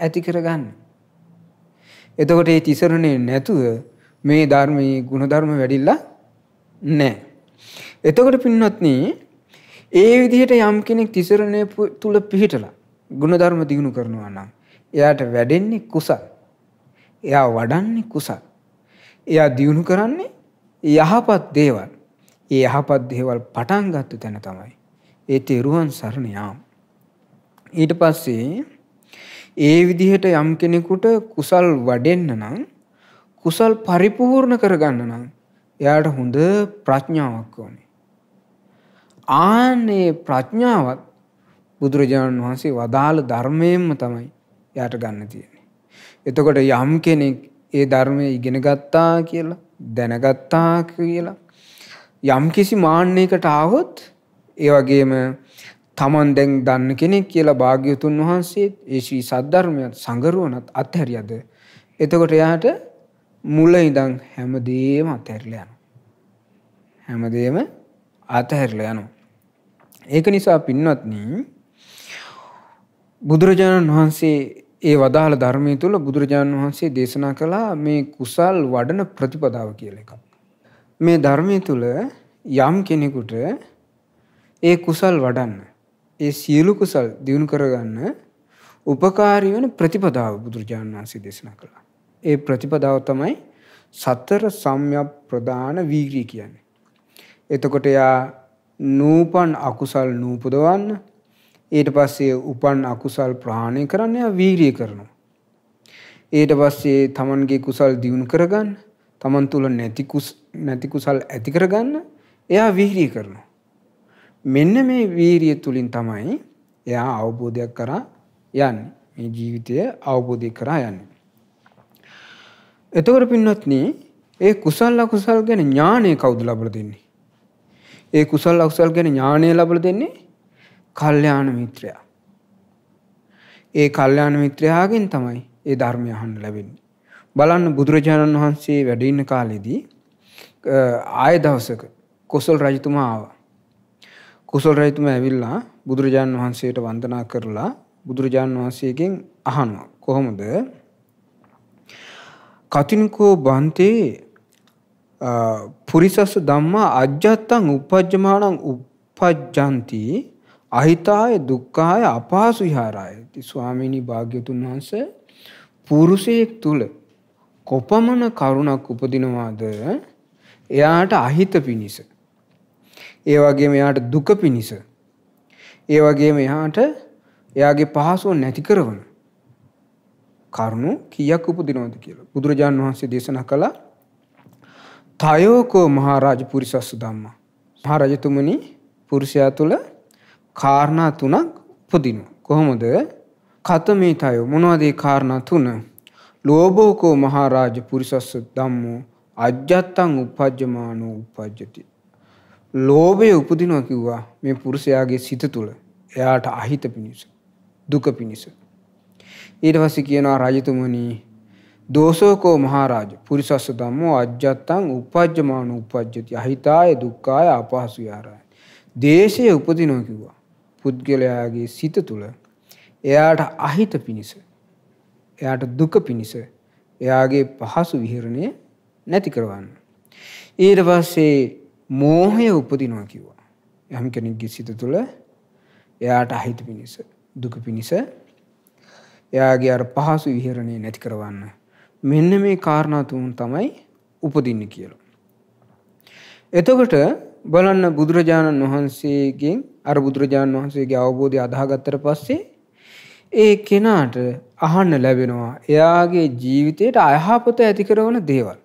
S2: ඇති කරගන්න. එතකොට ඒ තිසරණය නැතුව මේ ධර්මයේ ගුණධර්ම වැඩිල්ලා නෑ. එතකොට පින්වත්නී ඒ විදිහට යම් කෙනෙක් තිසරණය තුළ පිහිටලා ගුණධර්ම දියුණු කරනවා නම් එයාට වැඩෙන්නේ කුසල්. එයා වඩන්නේ කුසල්. එයා දියුණු කරන්නේ යහපත් දේවල්. ඒ යහපත් දේවල් පටන් ගත්ත තැන තමයි. ඒ තෙරුවන් සරණ යාම. ඊට පස්සේ ඒ විදිහට යම් කෙනෙකුට කුසල් වඩෙන්න නම් කුසල් පරිපූර්ණ කරගන්න නම් එයාට හොඳ ප්‍රඥාවක් ඕනේ. ආනේ ප්‍රඥාවත් බුදුරජාණන් වහන්සේ වදාළ ධර්මයෙන්ම තමයි යාට ගන්න තියෙන්නේ. එතකොට යම් කෙනෙක් ඒ ධර්මය ඉගෙන ගත්තා කියලා දැනගත්තා කියලා යම් කිසි මාන්නයකට ආවොත් ඒ වගේම තමන් දැන් දන්න කෙනෙක් කියලා භාග්‍යතුන් වහන්සේ ඒ ශ්‍රී සද්ධර්මයත් සංගරුවනත් අත්හැරියද එතකොට එයාට මුල ඉඳන් හැමදේම අත්හැරලා යනවා හැමදේම අතහැරලා යනවා ඒක නිසා පින්වත්නි බුදුරජාණන් වහන්සේ ඒ වදාළ ධර්මය තුළ බුදුරජාණන් වහන්සේ දේශනා කළා මේ කුසල් වඩන ප්‍රතිපදාව කියල එකක්. මේ ධර්මය තුළ යම් කෙනෙකුට ඒ කුසල් වඩන්න. ඒ සියලු කුසල් දියුණු කරගන්න උපකාරී වන ප්‍රතිපදාව බුදුරජාණන් වහන්සේ දේශනා කළා. ඒ ප්‍රතිපදාව තමයි සතර සම්යක් ප්‍රධාන වීග්‍රී කියන්නේ. එතකොට යා නූපන් අකුසල් නූපදවන්න ඊට පස්සේ උපන් අකුසල් ප්‍රහාණය කරන්න එයා වීරිය කරනවා. ඊට පස්සේ තමන්ගේ කුසල් දියුණු කරගන්න තමන් තුළ නැති නැති කුසල් ඇති කරගන්න එයා වීරිය කරනවා. මෙන්න මේ වීරිය තුලින් තමයි එයා අවබෝධයක් කරා යන්නේ. මේ ජීවිතය අවබෝධය කරා යන්නේ. එතකොට පින්වත්නි ඒ කුසල් අකුසල් ගැන ඥාණය කවුද ලබා දෙන්නේ? ඒ කුසල් අකුසල් ගැන ඥානය ලබල දෙන්නේ කල්්‍යාන මිත්‍රයා. ඒ කල්්‍යාන මිත්‍රයාගෙන් තමයි ඒ ධර්මය අහන්න ලැබෙන්නේ. බලන්න බුදුරජාණන් වහන්සේ වැඩඉන්න කාලෙදී ආය දවසක කොසල් රජතුමා ආව. කුසල් රජතුම ඇවිල්ලා බුදුරජාණන් වහන්සේට වන්දනා කරලා බුදුරජාණන් වහන්සේගෙන් අහනවා කොහොමද කතිනකෝ බන්තේ පුරිසස්ස ධම්මා අජ්ජත්තං උපජ්ජමානං උපජ්ජಂತಿ අහිතාය දුක්ඛාය අපාසු විහාරායති ස්වාමීනි භාග්‍යතුන් වහන්සේ පුරුෂයෙක් තුල කොපමණ කරුණක් උපදිනවාද එයාට අහිත පිනිස ඒ වගේම එයාට දුක පිනිස ඒ වගේම එයාට එයාගේ පහසුව නැති කරන කරුණු කීයක් උපදිනවද කියලා බුදුරජාන් වහන්සේ දේශනා කළා තයෝකෝ මහාරාජ පුරිසස්ස දම්මා. මහරජතුමනි පුරුෂයා තුළ කාරණා තුනක් පුදිනු. කොහොමද කතමේ තයෝ මොනවදේ කාරණා තුන. ලෝබෝකෝ මහාරාජ පුරිසස්ස දම්මෝ අජ්‍යත්තං උපජ්ජමානෝ උපජ්ජති. ලෝබය උපදිනව කිව්වා මේ පුරුෂයාගේ සිත තුළ එයාට අහිත පිණිස. දුක පිණිස. ඊට පස්සේ කියනවා රජතුමනී දෝසෝකෝ මහරජ පුරිසස්ස ධම්මෝ අජ්ජත්තං උපජ්ජමාන උපජ්ජති අහිතාය දුක්ඛාය අපහසු යාරාය. දේශයේ උපදිනෝ කිව්වා. පුද්ගලයාගේ සිත තුළ එයාට අහිත පිණිස එයාට දුක පිණිස එයාගේ පහසු විහරණය නැති කරවන්න. ඊට පස්සේ මෝහය උපදිනවා කිව්වා. යම් කෙනෙක්ගේ සිත තුළ එයාට අහිත පිණිස දුක පිණිස එයාගේ අර පහසු විහරණය නැති කරවන්න. මෙන්න මේ කාරණා තුන තමයි උපදින්නේ කියලා. එතකොට බලන්න බුදුරජාණන් වහන්සේගෙන් අර බුදුරජාණන් වහන්සේගේ අවබෝධය අදාහගත්තට පස්සේ ඒ කෙනාට අහන්න ලැබෙනවා එයාගේ ජීවිතයට අයහපත ඇති කරන දේවල්.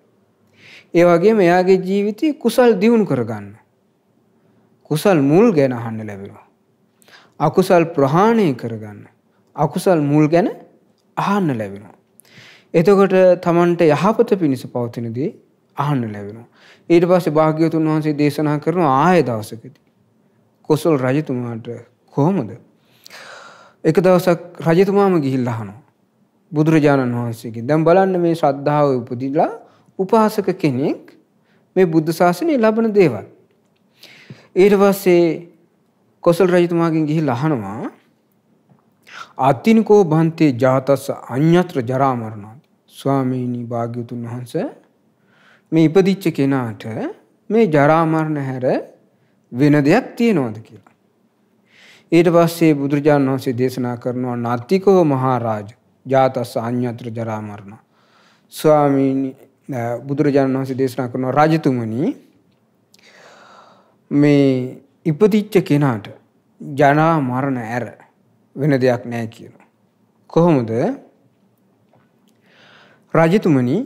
S2: ඒ වගේම එයාගේ ජීවිතය කුසල් දියුණු කරගන්න. කුසල් මුල් ගැන අහන්න ලැබෙනවා. අකුසල් ප්‍රහාණය කරගන්න. අකුසල් මුල් ගැන අහන්න ලැබෙනවා. එතකොට තමන්ට යහපත පිණිස පවතිනදී අහන්න ලැබෙනවා. ඊට පස්සේ භාග්‍යවතුන් වහන්සේ දේශනා කරන ආය දවසකදී. කොසල් රජතුමාට කොහොමද? එක දවසක් රජතුමාම ගිහිල්ලා අහනවා. බුදුරජාණන් වහන්සේගෙන්. දැන් බලන්න මේ ශ්‍රද්ධාව උපදිලා උපාසක කෙනෙක් මේ බුද්ධ ශාසනය ලබන දේවල්. ඊට පස්සේ කොසල් රජතුමාගෙන් ගිහිල්ලා අහනවා අතිනකෝ බන්තේ ජාතස්ස අඤ්ඤත්‍ර ජරා මරණං ස්වාමීණී භාග්‍යතුන් වහන්ස මේ ඉපදිච්ච කෙනාට මේ ජරාමරණ හැර වෙන දෙයක් තියෙනවද කියලා. ඊට පස්සේ බුදුරජාණන් වහන්සේ දේශනා කරනවා නාතිකව මහරජ ජාතස් අඤ්ඤතර ජරාමරණ. ස්වාමීනි බුදුරජාණන් වහන්සේ දේශනා කරනවා රාජතුමනි මේ ඉපදිච්ච කෙනාට ජරා මරණ ඇර වෙන දෙයක් නැහැ කියනවා. කොහොමද රජතුමනි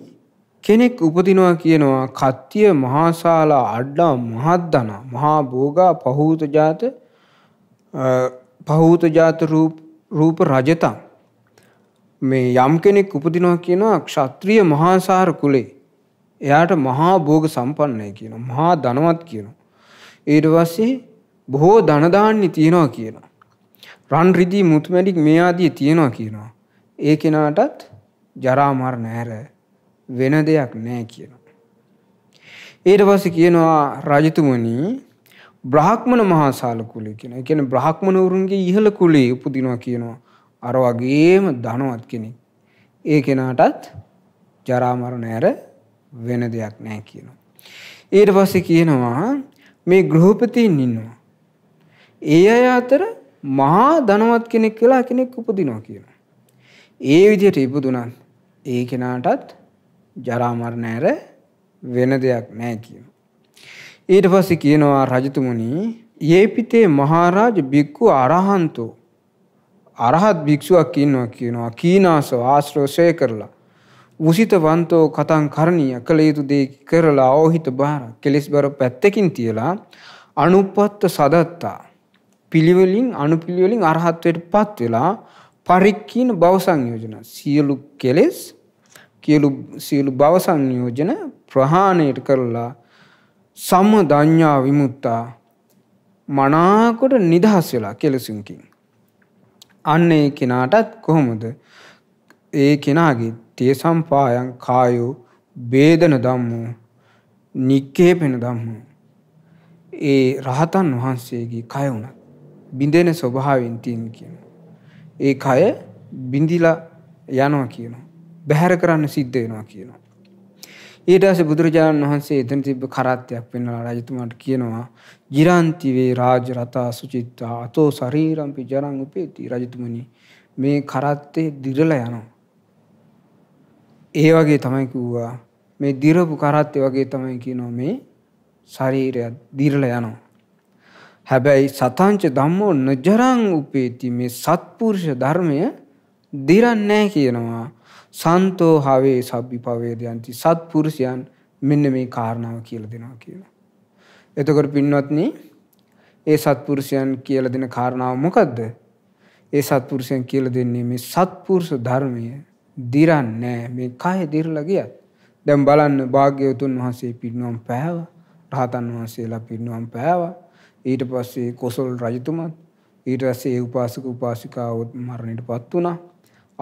S2: කෙනෙක් උපදිනවා කියනවා කත්තිය මහාසාලා අඩ්ඩා මහත්දන මහා බෝගා පහූතජාත පහූතජාත රූප රජතම්. මේ යම් කෙනෙක් උපදිනවා කියනවා ක්ෂත්‍රිය මහාසාර කුලේ. එයාට මහා භෝග සම්පන්නය කියන මහා දනවත් කියන. ඊට පස්සේ බොහෝ ධනදාන්නේ තියෙනවා කියනවා. රන් රිදී මුතුමැඩික් මේ ආදිය තියෙනවා කියනවා. ඒ කෙනාටත් ජරා මරණ හැර වෙන දෙයක් නැහැ කියනවා. ඊට පස්සේ කියනවා රජතුමනි බ්‍රාහ්මණ මහා ශාල කුලය කියනවා. ඒ කියන්නේ බ්‍රාහ්මණවරුන්ගේ ඉහළ කුලයේ උපදිනවා කියනවා. අර වගේම ධනවත් කෙනෙක්. ඒ කෙනාටත් ජරා මරණ හැර වෙන දෙයක් නැහැ කියනවා. ඊට පස්සේ කියනවා මේ ගෘහපතීන් ඉන්නවා. ඒ අය අතර මහා ධනවත් කෙනෙක් කියලා කෙනෙක් උපදිනවා කියනවා. ඒ විදිහට ඉපදුනත් ඒ කෙනාටත් ජරා මරණ ඇර වෙන දෙයක් නැහැ කියනවා. ඊට පස්සේ කියනවා රජතුමනි යේපිතේ මහරජ බික්කු අරහන්තෝ අරහත් භික්ෂුවක් ඉන්නවා කියනවා කීනාසව ආශ්‍රෝෂය කරලා උසිත වන්තෝ කතං කරණීය කළ යුතු දේ කරලා ඕහිත බාර කෙලෙස් බර පැත්තකින් තියලා අනුපත්ත සදත්තා පිළිවෙලින් අනුපිළිවෙලින් අරහත්වයට පත් වෙලා පරික්කීන බව සංයෝජන සියලු කෙලෙස් කියලු සියලු භව සංයෝජන ප්‍රහාණයට කරලා සම ධඤ්ඤා විමුක්තා මනාකොට නිදහස් වෙලා කෙලසුන්කින් අන්න ඒ කෙනාටත් කොහොමද ඒ කෙනාගේ තේ සම්පායන් කායෝ බේදන ධම්මෝ නික්කේපෙන ධම්මෝ ඒ රහතන් වහන්සේගේ කය උනත් බිඳෙන ස්වභාවයෙන් තියෙන කියන ඒ කය බිඳිලා යනවා කියනවා බැහැර කරන්න සිද්ධ වෙනවා කියනවා. ඊටස බුදුරජාණන් වහන්සේ එතන තිබ කරත්තයක් පෙන්ලා රජතුමාට කියනවා ජිරන්තිවේ රාජ රතා සුචිත්තා අතෝ ශරීරම්පි ජරං උපේති රජතුමනි මේ කරත්තේ දිරලා යනවා. ඒ වගේ තමයි කිව්වා මේ දිරපු කරත්තේ වගේ තමයි කියනවා මේ ශරීරය දිරලා යනවා. හැබැයි සතංච ධම්මෝ නජරං උපේති මේ සත්පුරුෂ ධර්මය දිරන්නේ නැහැ කියනවා. සන්තෝ හවේ සබ්බි පවේදයන්ති සත්පුරුෂයන් මෙන්න මේ කාරණාව කියලා දෙනවා කියලා. එතකොට පින්වත්නි ඒ සත්පුරුෂයන් කියලා දෙන කාරණාව මොකද්ද? ඒ සත්පුරුෂයන් කියලා දෙන්නේ මේ සත්පුරුෂ ධර්මය දිරන්නේ මේ කය දිරලා ගියත්. දැන් බලන්න භාග්‍යවතුන් වහන්සේ පින්නම් පෑව. රහතන් වහන්සේලා පින්නම් පෑව. ඊට පස්සේ කොසල් රජතුමත් ඊට පස්සේ ඒ උපාසක උපාසිකාවත් මරණයටපත් වුණා.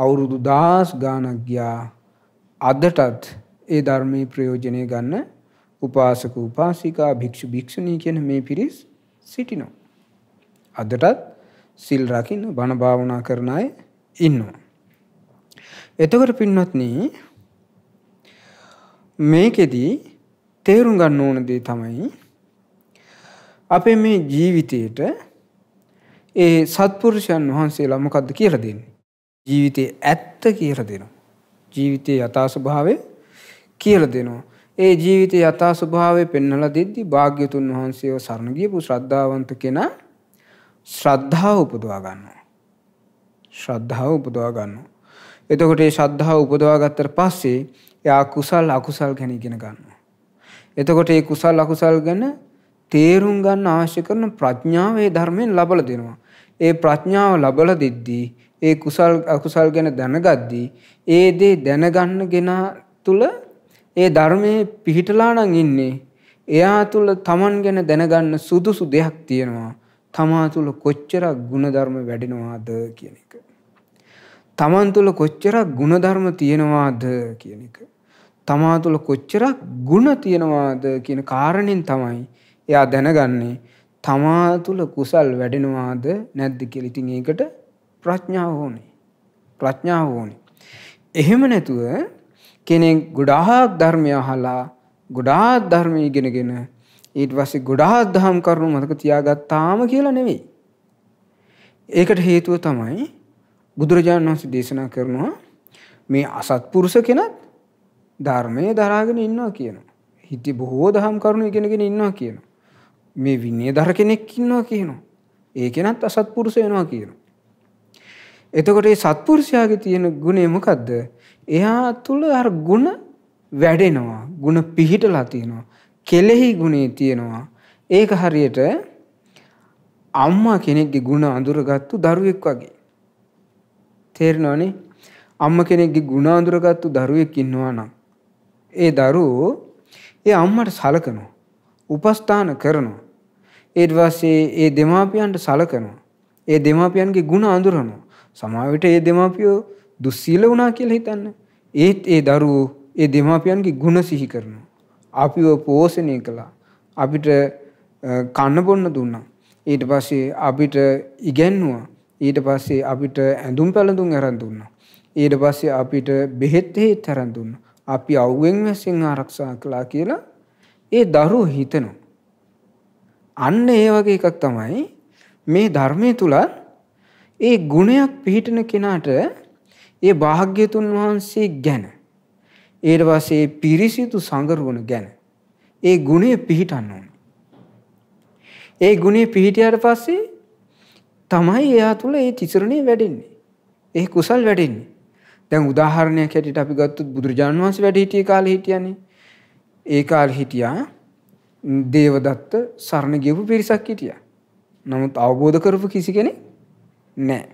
S2: අවුරුදු දාස් ගානක් ගියා අදටත් ඒ ධර්මයේ ප්‍රයෝජනය ගන්න උපාසක උපාසිකා භික්ෂු භික්ෂුණී කියන මේ පිරිස් සිටිනවා. අදටත් සිල් රකින්න බණ භාවනා කරන අය ඉන්නවා. එතකොට පින්වත්නි මේකෙදි තේරුම් ගන්න ඕන දේ තමයි අපේ මේ ජීවිතේට ඒ සත්පුරුෂයන් වහන්සේලා මොකද්ද කියලා දෙන්නේ. ජීවිතේ ඇත්ත කියලා දෙනවා. ජීවිතයේ යථා ස්වභාවය කියලා දෙනවා. ඒ ජීවිතයේ යථා ස්වභාවය පෙන්වලා දෙද්දී භාග්‍යතුන් වහන්සේව සරණ ගියපු ශ්‍රද්ධාවන්ත කෙනා ශ්‍රද්ධාව උපදවා ගන්නවා. ශ්‍රද්ධාව උපදවා ගන්නවා. එතකොට මේ ශ්‍රද්ධාව උපදවා ගත්තට පස්සේ එයා කුසල් අකුසල් ගැන ඉගෙන ගන්නවා. එතකොට මේ කුසල් අකුසල් ගැන තේරුම් ගන්න අවශ්‍ය කරන ප්‍රඥාව ඒ ධර්මයෙන් ලබලා දෙනවා. ඒ ප්‍රඥාව ලබලා දෙද්දී ඒ කුසල් අකුසල් ගැන දැනගද්දී ඒ දේ දැනගන්න ගෙනා තුල ඒ ධර්මයේ පිහිටලා නම් ඉන්නේ එයා තුල Taman ගැන දැනගන්න සුදුසු දෙයක් තියෙනවා තමා තුල කොච්චරක් ಗುಣධර්ම වැඩෙනවාද කියන එක තමන් තුල කොච්චරක් ಗುಣධර්ම තියෙනවාද කියන එක තමා තුල කොච්චරක් ಗುಣ තියෙනවාද කියන කාරණෙන් තමයි එයා දැනගන්නේ තමා තුල කුසල් වැඩෙනවාද නැද්ද කියලා. ඉතින් ඒකට ප්‍රඥාව ඕනේ. ප්‍රඥාව ඕනේ. එහෙම නැතුව කෙනෙක් ගොඩාක් ධර්මය අහලා ගොඩාක් ධර්ම ඉගෙනගෙන ඊට පස්සේ ගොඩාක් දහම් කරුණු මතක තියාගත්තාම කියලා නෙවෙයි. ඒකට හේතුව තමයි බුදුරජාණන් වහන්සේ දේශනා කරනවා මේ අසත්පුරුෂ කෙනත් ධර්මයේ දරාගෙන ඉන්නවා කියනවා. හිත බොහෝ දහම් කරුණු ඉගෙනගෙන ඉන්නවා කියනවා. මේ විනය දර කෙනෙක් ඉන්නවා කියනවා. ඒ කෙනත් අසත්පුරුෂ වෙනවා කියනවා. එතකොට ඒ සත්පුරුෂයාගේ තියෙන ගුණේ මොකද්ද? එයා තුල අර ගුණ වැඩෙනවා. ගුණ පිහිටලා තියෙනවා. කෙලෙහි ගුණේ තියෙනවා. ඒක හරියට අම්මා කෙනෙක්ගේ ගුණ අඳුරගත්තු දරුවෙක් වගේ. තේරෙනවනේ? අම්මා කෙනෙක්ගේ ගුණ අඳුරගත්තු දරුවෙක් ඉන්නවා නම් ඒ දරුවෝ ඒ අම්මට සලකනවා. උපස්ථාන කරනවා. ඊට පස්සේ ඒ දෙමාපියන්ට සලකනවා. ඒ දෙමාපියන්ගේ ගුණ අඳුරනවා. සමාවිට ඒ දෙමාපියෝ දුස්සීල වුණා කියලා හිතන්න. ඒත් ඒ දරුවෝ ඒ දෙමාපියන්ගේ ගුණ සිහි කරනවා. අපිව පෝෂණය කළා. අපිට කන්න බොන්න දුන්නා. ඊට පස්සේ අපිට ඉගැන්නුවා. ඊට පස්සේ අපිට ඇඳුම් පැළඳුම් අරන් දුන්නා. ඊට පස්සේ අපිට බෙහෙත් හේත් අරන් දුන්නා. අපි අවුෙන් වැසින් ආරක්ෂා කළා කියලා ඒ දරුවෝ හිතනවා. අන්න ඒ වගේ එකක් තමයි මේ ධර්මයේ තුලත් ඒ ගුණයක් පිහිටන කෙනාට ඒ භාග්‍යතුන් වහන්සේ ගැන ඊට පස්සේ පිරිසිදු සංගරුවන ගැන ඒ ගුණය පිහිටන්න ඕන. ඒ ගුණේ පිහිටියට පස්සේ තමයි එයා තුළ ඒ තිසරණේ වැඩෙන්නේ. ඒ කුසල් වැඩෙන්නේ. දැන් උදාහරණයක් හැටියට අපි ගත්තොත් බුදුරජාණන් වහන්සේ වැඩ සිටියේ කාලේ හිටියනේ. ඒ කාලේ හිටියා දේවදත්ත සරණ ගියපු පිරිසක් හිටියා. නමුත් අවබෝධ කරපු කිසි කෙනෙක් නැහැ.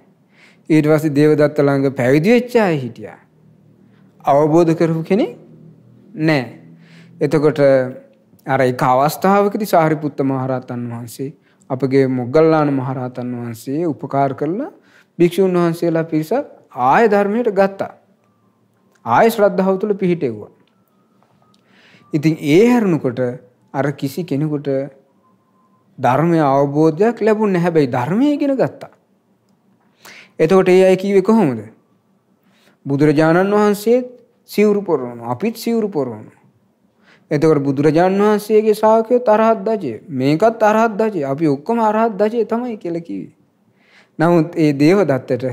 S2: ඊට පස්සේ දේවදත්ත ළඟ පැවිදි වෙච්ච අය හිටියා. අවබෝධ කරපු කෙනෙක් නැහැ. එතකොට අර එක අවස්ථාවකදී සාරිපුත්ත මහරහතන් වහන්සේ අපගේ මොග්ගල්ලාන මහරහතන් වහන්සේ උපකාර කරලා භික්ෂුන් වහන්සේලා පිරිසක් ආය ධර්මයට ගත්තා. ආය ශ්‍රද්ධාව තුළ පිහිටෙව්වා. ඉතින් ඒ හැරුණකොට අර කිසි කෙනෙකුට ධර්මය අවබෝධයක් ලැබුණ හැබැයි ධර්මය ඉගෙන ගත්තා. එතකොට ඒ අය කිව්වේ කොහොමද? බුදුරජාණන් වහන්සේත් සිවුරු පොරවනවා. අපිත් සිවුරු පොරවනවා. එතකොට බුදුරජාණන් වහන්සේගේ ශාකයොත් අරහත් දජය. මේකත් අරහත් දජය. අපි ඔක්කොම අරහත් දජය තමයි කියලා කිව්වේ. නමුත් ඒ දේවදත්තට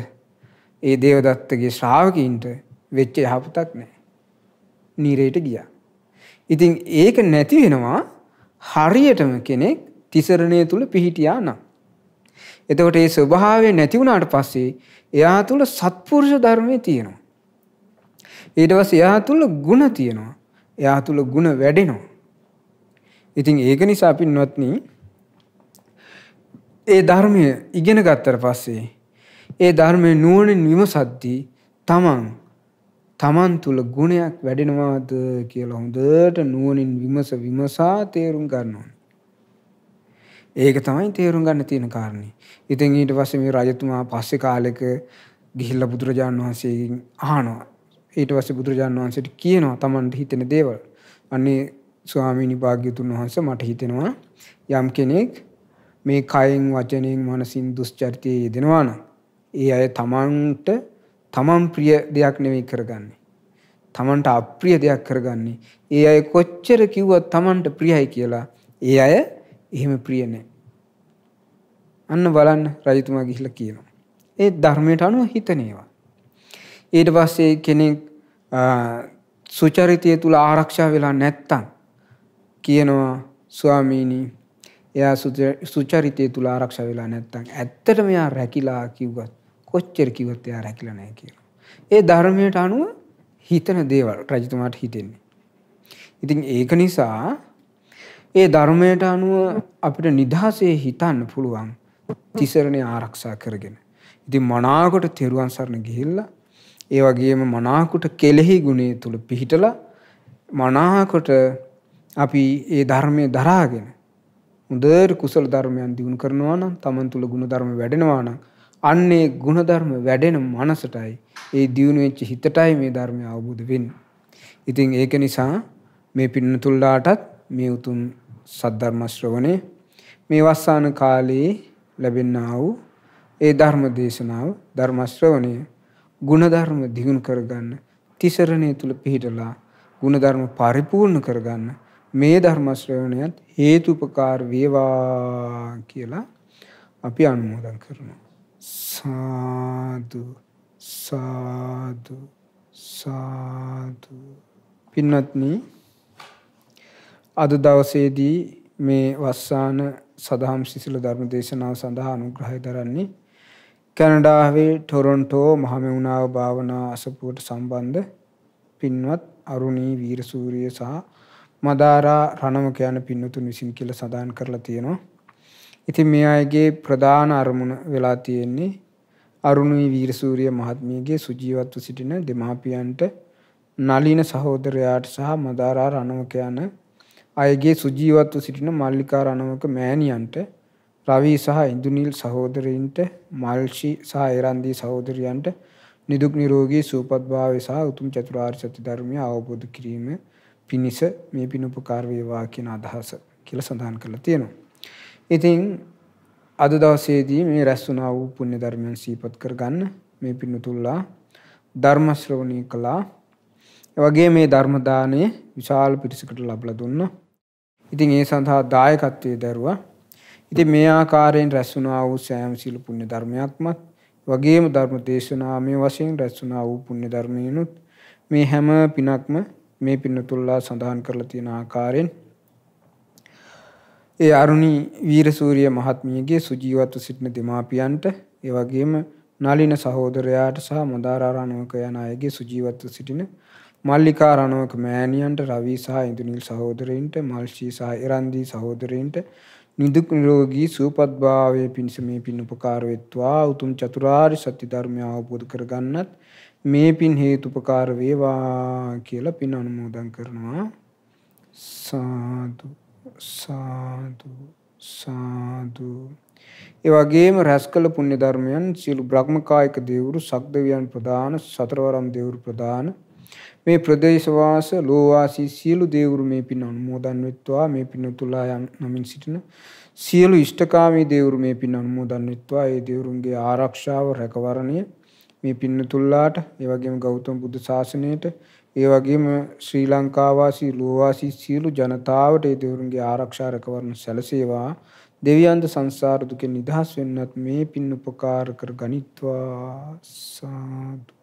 S2: ඒ දේවදත්තගේ ශ්‍රාවකීන්ට වෙච්ච යහපතක් නැහැ. නිරේට ගියා. ඉතින් ඒක නැති වෙනවා හරියටම කෙනෙක් තිසරණය තුල පිහිටියා නම් එතකොට ඒ ස්වභාවය නැති වුණාට පස්සේ එයා තුල සත්පුරුෂ ධර්මයේ තියෙනවා. ඊට පස්සේ එයා තුල ಗುಣ තියෙනවා. එයා තුල ಗುಣ වැඩෙනවා. ඉතින් ඒක නිසා පින්වත්නි ඒ ධර්මය ඉගෙන ගත්තට පස්සේ ඒ ධර්මය නුවණින් විමසද්දී තමන් තමන් තුල ගුණයක් වැඩෙනවාද කියලා හොඳට නුවණින් විමස විමසා තේරුම් ගන්න ඕනේ. ඒක තමයි තේරුම් ගන්න තියෙන කාරණේ. ඉතින් ඊට පස්සේ මේ රජතුමා පස්සේ කාලෙක ගිහිල්ලා බුදුරජාණන් වහන්සේගෙන් අහනවා. ඊට පස්සේ බුදුරජාණන් වහන්සේට කියනවා Tamanට හිතෙන දේවල්. අනේ ස්වාමීනි භාග්‍යතුන් වහන්සේ මට හිතෙනවා යම් කෙනෙක් මේ කයෙන් වචනයෙන් මනසින් දුස්චරිතයේ යෙදෙනවා නම් ඒ අය Tamanට Taman ප්‍රිය දෙයක් නෙවෙයි කරගන්නේ. Tamanට අප්‍රිය දෙයක් කරගන්නේ. ඒ අය කොච්චර කිව්වත් Tamanට ප්‍රියයි කියලා ඒ අය එහෙම ප්‍රිය නැහැ. අන්න බලන්න රජතුමා ගිහිල්ලා කියනවා. ඒ ධර්මයට අනුව හිතනේවා. ඊට පස්සේ කෙනෙක් සුචරිතය තුල ආරක්ෂා වෙලා නැත්තම් කියනවා ස්වාමීනි එයා සුචරිතය තුල ආරක්ෂා වෙලා නැත්තම් ඇත්තට මෙයා රැකිලා කිව්වත් කොච්චර කිව්වත් එයා රැකිලා නැහැ කියලා. ඒ ධර්මයට අනුව හිතන දේවල් රජතුමාට හිතෙන්නේ. ඉතින් ඒක නිසා ඒ ධර්මයට අනුව අපිට නිදහසේ හිතන්න පුළුවන් තිසරණේ ආරක්ෂා කරගෙන. ඉතින් මනාකොට තෙරුවන් සරණ ගිහිල්ලා ඒ වගේම මනාකොට කෙලෙහි ගුණය තුල පිහිටලා මනාකොට අපි ඒ ධර්මයේ දරාගෙන හොඳට කුසල ධර්මයන් දිනු කරනවා නම් තමන් තුල ගුණ ධර්ම වැඩෙනවා නම් අන්නේ ගුණ ධර්ම වැඩෙන මනසටයි ඒ දියුණු වෙච්ච හිතටයි මේ ධර්මය අවබෝධ වෙන්නේ. ඉතින් ඒක නිසා මේ පින්නතුල්ලාටත් මේ උතුම් සද්ධර්ම ශ්‍රවණේ මේ වස්සාන කාලයේ ලැබෙනා වූ ඒ ධර්ම දේශනාව ධර්ම ශ්‍රවණය ಗುಣධර්ම දියුණු කරගන්න තිසරණය තුල පිහිටලා ಗುಣධර්ම පරිපූර්ණ කරගන්න මේ ධර්ම ශ්‍රවණයත් හේතුපකාර වේවා කියලා අපි අනුමෝදන් කරනවා
S1: සාදු සාදු සාදු පින්වත්නි අද දවසේදී මේ වස්සාන සදහම් සිසිල
S2: ධර්ම දේශනාව සඳහා අනුග්‍රහය දරන්නේ කැනඩාවේ ටොරොන්ටෝ මහමෙවුනාව භාවනා අසපුවට සම්බන්ධ පින්වත් අරුණී වීරසූරිය සහ මදාරා රණමක යන පින්නතුන් විසින් කියලා සඳහන් කරලා තියෙනවා. ඉතින් මේ අයගේ ප්‍රධාන අරමුණ වෙලා තියෙන්නේ අරුණී වීරසූරිය මහත්මියගේ සුජීවත්ව සිටින දෙමාපියන්ට නලින සහෝදරයාට සහ මදාරා රණමක යන අයගේ සුජීවත්ව සිටින මල්ලිකා රණවක මෑණියන්ට රවී සහ ඉඳුනිල් සහෝදරයින්ට මල්ෂි සහ එරන්දී සහෝදරියන්ට නිදුක් නිරෝගී සූපත්භාවය සහ උතුම් චතුරාර්ය සත්‍ය ධර්මය අවබෝධ කිරීම පිණිස මේ පින් උපකාර වේවා කියන අදහස කියලා සඳහන් කරලා තියෙනවා. ඉතින් අද දවසේදී මේ රැස් වුණා වූ පුණ්‍ය ධර්මයන් සිහිපත් කරගන්න මේ පින්තුල්ලා ධර්ම ශ්‍රවණී කළා. ඒ වගේ මේ ධර්ම දාණය විශාල පිරිසකට ලැබලා දුන්නා. ඉතින් ඒ සඳහා දායකත්වයේ දරුවා. ඉතින් මේ ආකාරයෙන් රැස් වුණා වූ සෑම සීල පුණ්‍ය ධර්මයක්මත් වගේම ධර්ම දේශනාමය වශයෙන් රැස් වුණා වූ පුණ්‍ය ධර්මයනුත් මේ හැම පිනක්ම මේ පින්නතුල්ලා සඳහන් කරලා තියෙන ආකාරයෙන් ඒ අරුණි වීරසූරිය මහත්මියගේ සුජීවත්ව සිටින දෙමාපියන්ට ඒ වගේම නලින සහෝදරයාට සහ මදාරාරණවක යන අයගේ සුජීවත්ව සිටින මල්ලිකා රණවක මෑණියන්ට රවී සහ ඉඳුනිල් සහෝදරයින්ට මල්ෂී සහ ඉරන්දී සහෝදරයින්ට නිදුක් නිරෝගී සුවපත්භාවය පිණිස මේ පින් උපකාර වෙත්වා උතුම් චතුරාර්ය සත්‍ය ධර්මය අවබෝධ කරගන්නත්
S1: මේ පින් හේතුපකාර වේවා කියලා පින් අනුමෝදන් කරනවා සාදු සාදු සාදු
S2: ඒ වගේම රැස්කල පුණ්‍ය ධර්මයන් සියලු බ්‍රහ්මකායික දේවරු සක්දවියන් ප්‍රදාන සතරවරම් දේවරු ප්‍රදාන මේ ප්‍රදේශවාස ලෝවාසී සියලු දේවරු මේ පින් අනුමෝදන් වෙත්වා මේ පින් තුලා යම් නමින් සිටින සියලු ඉෂ්ඨකාමී දේවරු මේ පින් අනුමෝදන් වෙත්වා ඒ දේවරුන්ගේ ආරක්ෂාව රැකවරණය මේ පින් තුල්ලාට ඒ වගේම ගෞතම බුදු සාසනයට ඒ වගේම ශ්‍රී ලංකාවාසී ලෝවාසී සියලු ජනතාවට ඒ දේවරුන්ගේ ආරක්ෂා රැකවරණ සැලසේවා දෙවියන්ද සංසාර
S1: දුකෙන් නිදහස් වෙන්නත් මේ පින් උපකාර කර ගනිත්වා සාදු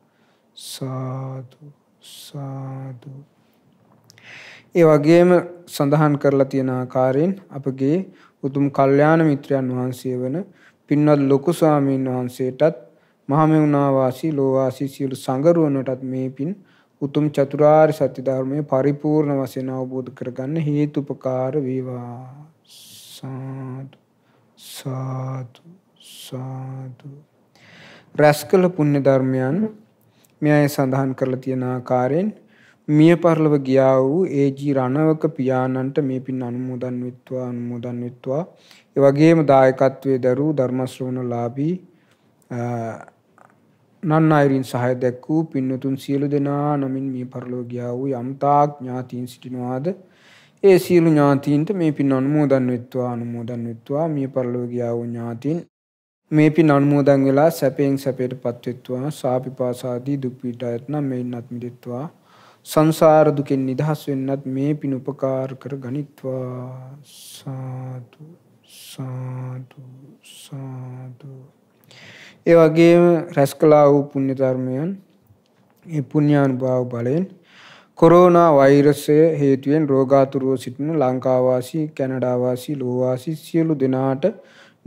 S1: සාදු සාදු ඒ
S2: වගේම සඳහන් කරලා තියෙන ආකාරයෙන් අපගේ උතුම් කල්යාණ මිත්‍රයන් වහන්සේ වන පින්වත් ලොකු ස්වාමීන් වහන්සේටත් මහමෙවුනා වාසී ලෝවාසී සියලු සංගරුවනටත් මේ පින් උතුම් චතුරාර්ය සත්‍ය ධර්මයේ පරිපූර්ණ වශයෙන් අවබෝධ
S1: කරගන්න හේතුපකාර වේවා සාදු සාදු සාදු රැස්කල පුණ්‍ය ධර්මයන්
S2: මේ අය සඳහන් කරලා තියෙන ආකාරයෙන් මිය පරලව ගියා වූ ඒජී රණවක පියාණන්ට මේ පින් අනුමෝදන් විත්වා අනුමෝදන් විත්වා ඒ වගේම දායකත්වයේ දරූ ධර්ම ශ්‍රවණලාභී නන් අයරින් සහය දැක් වූ පින්නතුන් සියලු දෙනා නමින් මේ පරලෝගියා වූ යම්තාක් ඥාතීන් සිටිනවාද ඒ සියලු ඥාතීන්ට මේ පින් අනුමෝදන් වෙත්වා අනුමෝදන් වෙත්වා මේ පරලෝගියා වූ ඥාතීන් මේ පින් අනුමෝදන් වෙලා සැපයෙන් සැපයට පත්වෙත්වා සාපිපාසාදී දුක් පීඩා ඇතනම් මෙයින්වත් මිදෙත්වා සංසාර දුකෙන් නිදහස් වෙන්නත් මේ පින්
S1: උපකාර කර ගනිත්වා සාදු සාදු සාදු ඒ වගේම රැස් කළා වූ පුණ්‍ය ධර්මයන්
S2: ඒ පුණ්‍යානුභාව බලයෙන් කොරෝනා වෛරසය හේතුවෙන් රෝගාතුරව සිටින ලංකාවාසී කැනඩාවාසී ලෝවාසී සියලු දෙනාට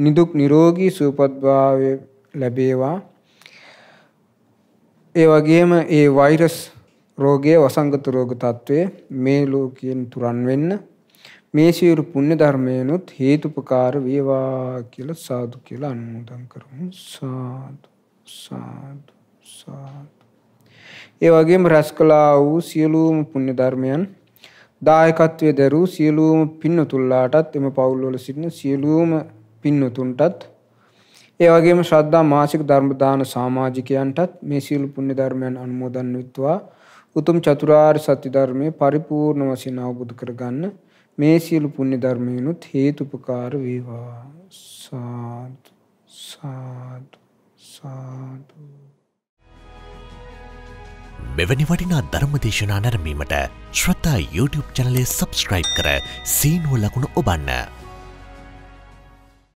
S2: නිදුක් නිරෝගී සුවපත්භාවය ලැබේවා. ඒ වගේම ඒ වෛරස් රෝගයේ වසංගත රෝග తත්වයේ මේ ලෝකයෙන් තුරන් වෙන්න මේ සියලු පුණ්‍ය ධර්මයනොත් හේතුපකාර වේවා කියලා
S1: සාදු කියලා අනුමෝදන් කරමු සාදු සාදු සාදු ඒ වගේම රසකලා වූ සියලුම පුණ්‍ය ධර්මයන්
S2: දායකත්වයේ දරූ සියලුම පින්නතුල්ලාටත් එම පවුල්වල සිටින සියලුම පින්නතුන්ටත් ඒ වගේම ශ්‍රද්ධා මාසික ධර්ම දාන සමාජිකයන්ටත් මේ සියලු පුණ්‍ය ධර්මයන් අනුමෝදන් වෙත්වා උතුම් චතුරාර්ය සත්‍ය ධර්මයේ පරිපූර්ණ වශයෙන් අවබෝධ කරගන්න මේ සියලු පුණ්‍ය ධර්මයන්ුත් හේතුපකාර වේවා
S1: සාදු සාදු සාදු
S2: මෙවැනි වටිනා ධර්ම දේශනා නැරඹීමට ශ්‍රතා YouTube චැනලය subscribe කර සීනුව ලකුණ ඔබන්න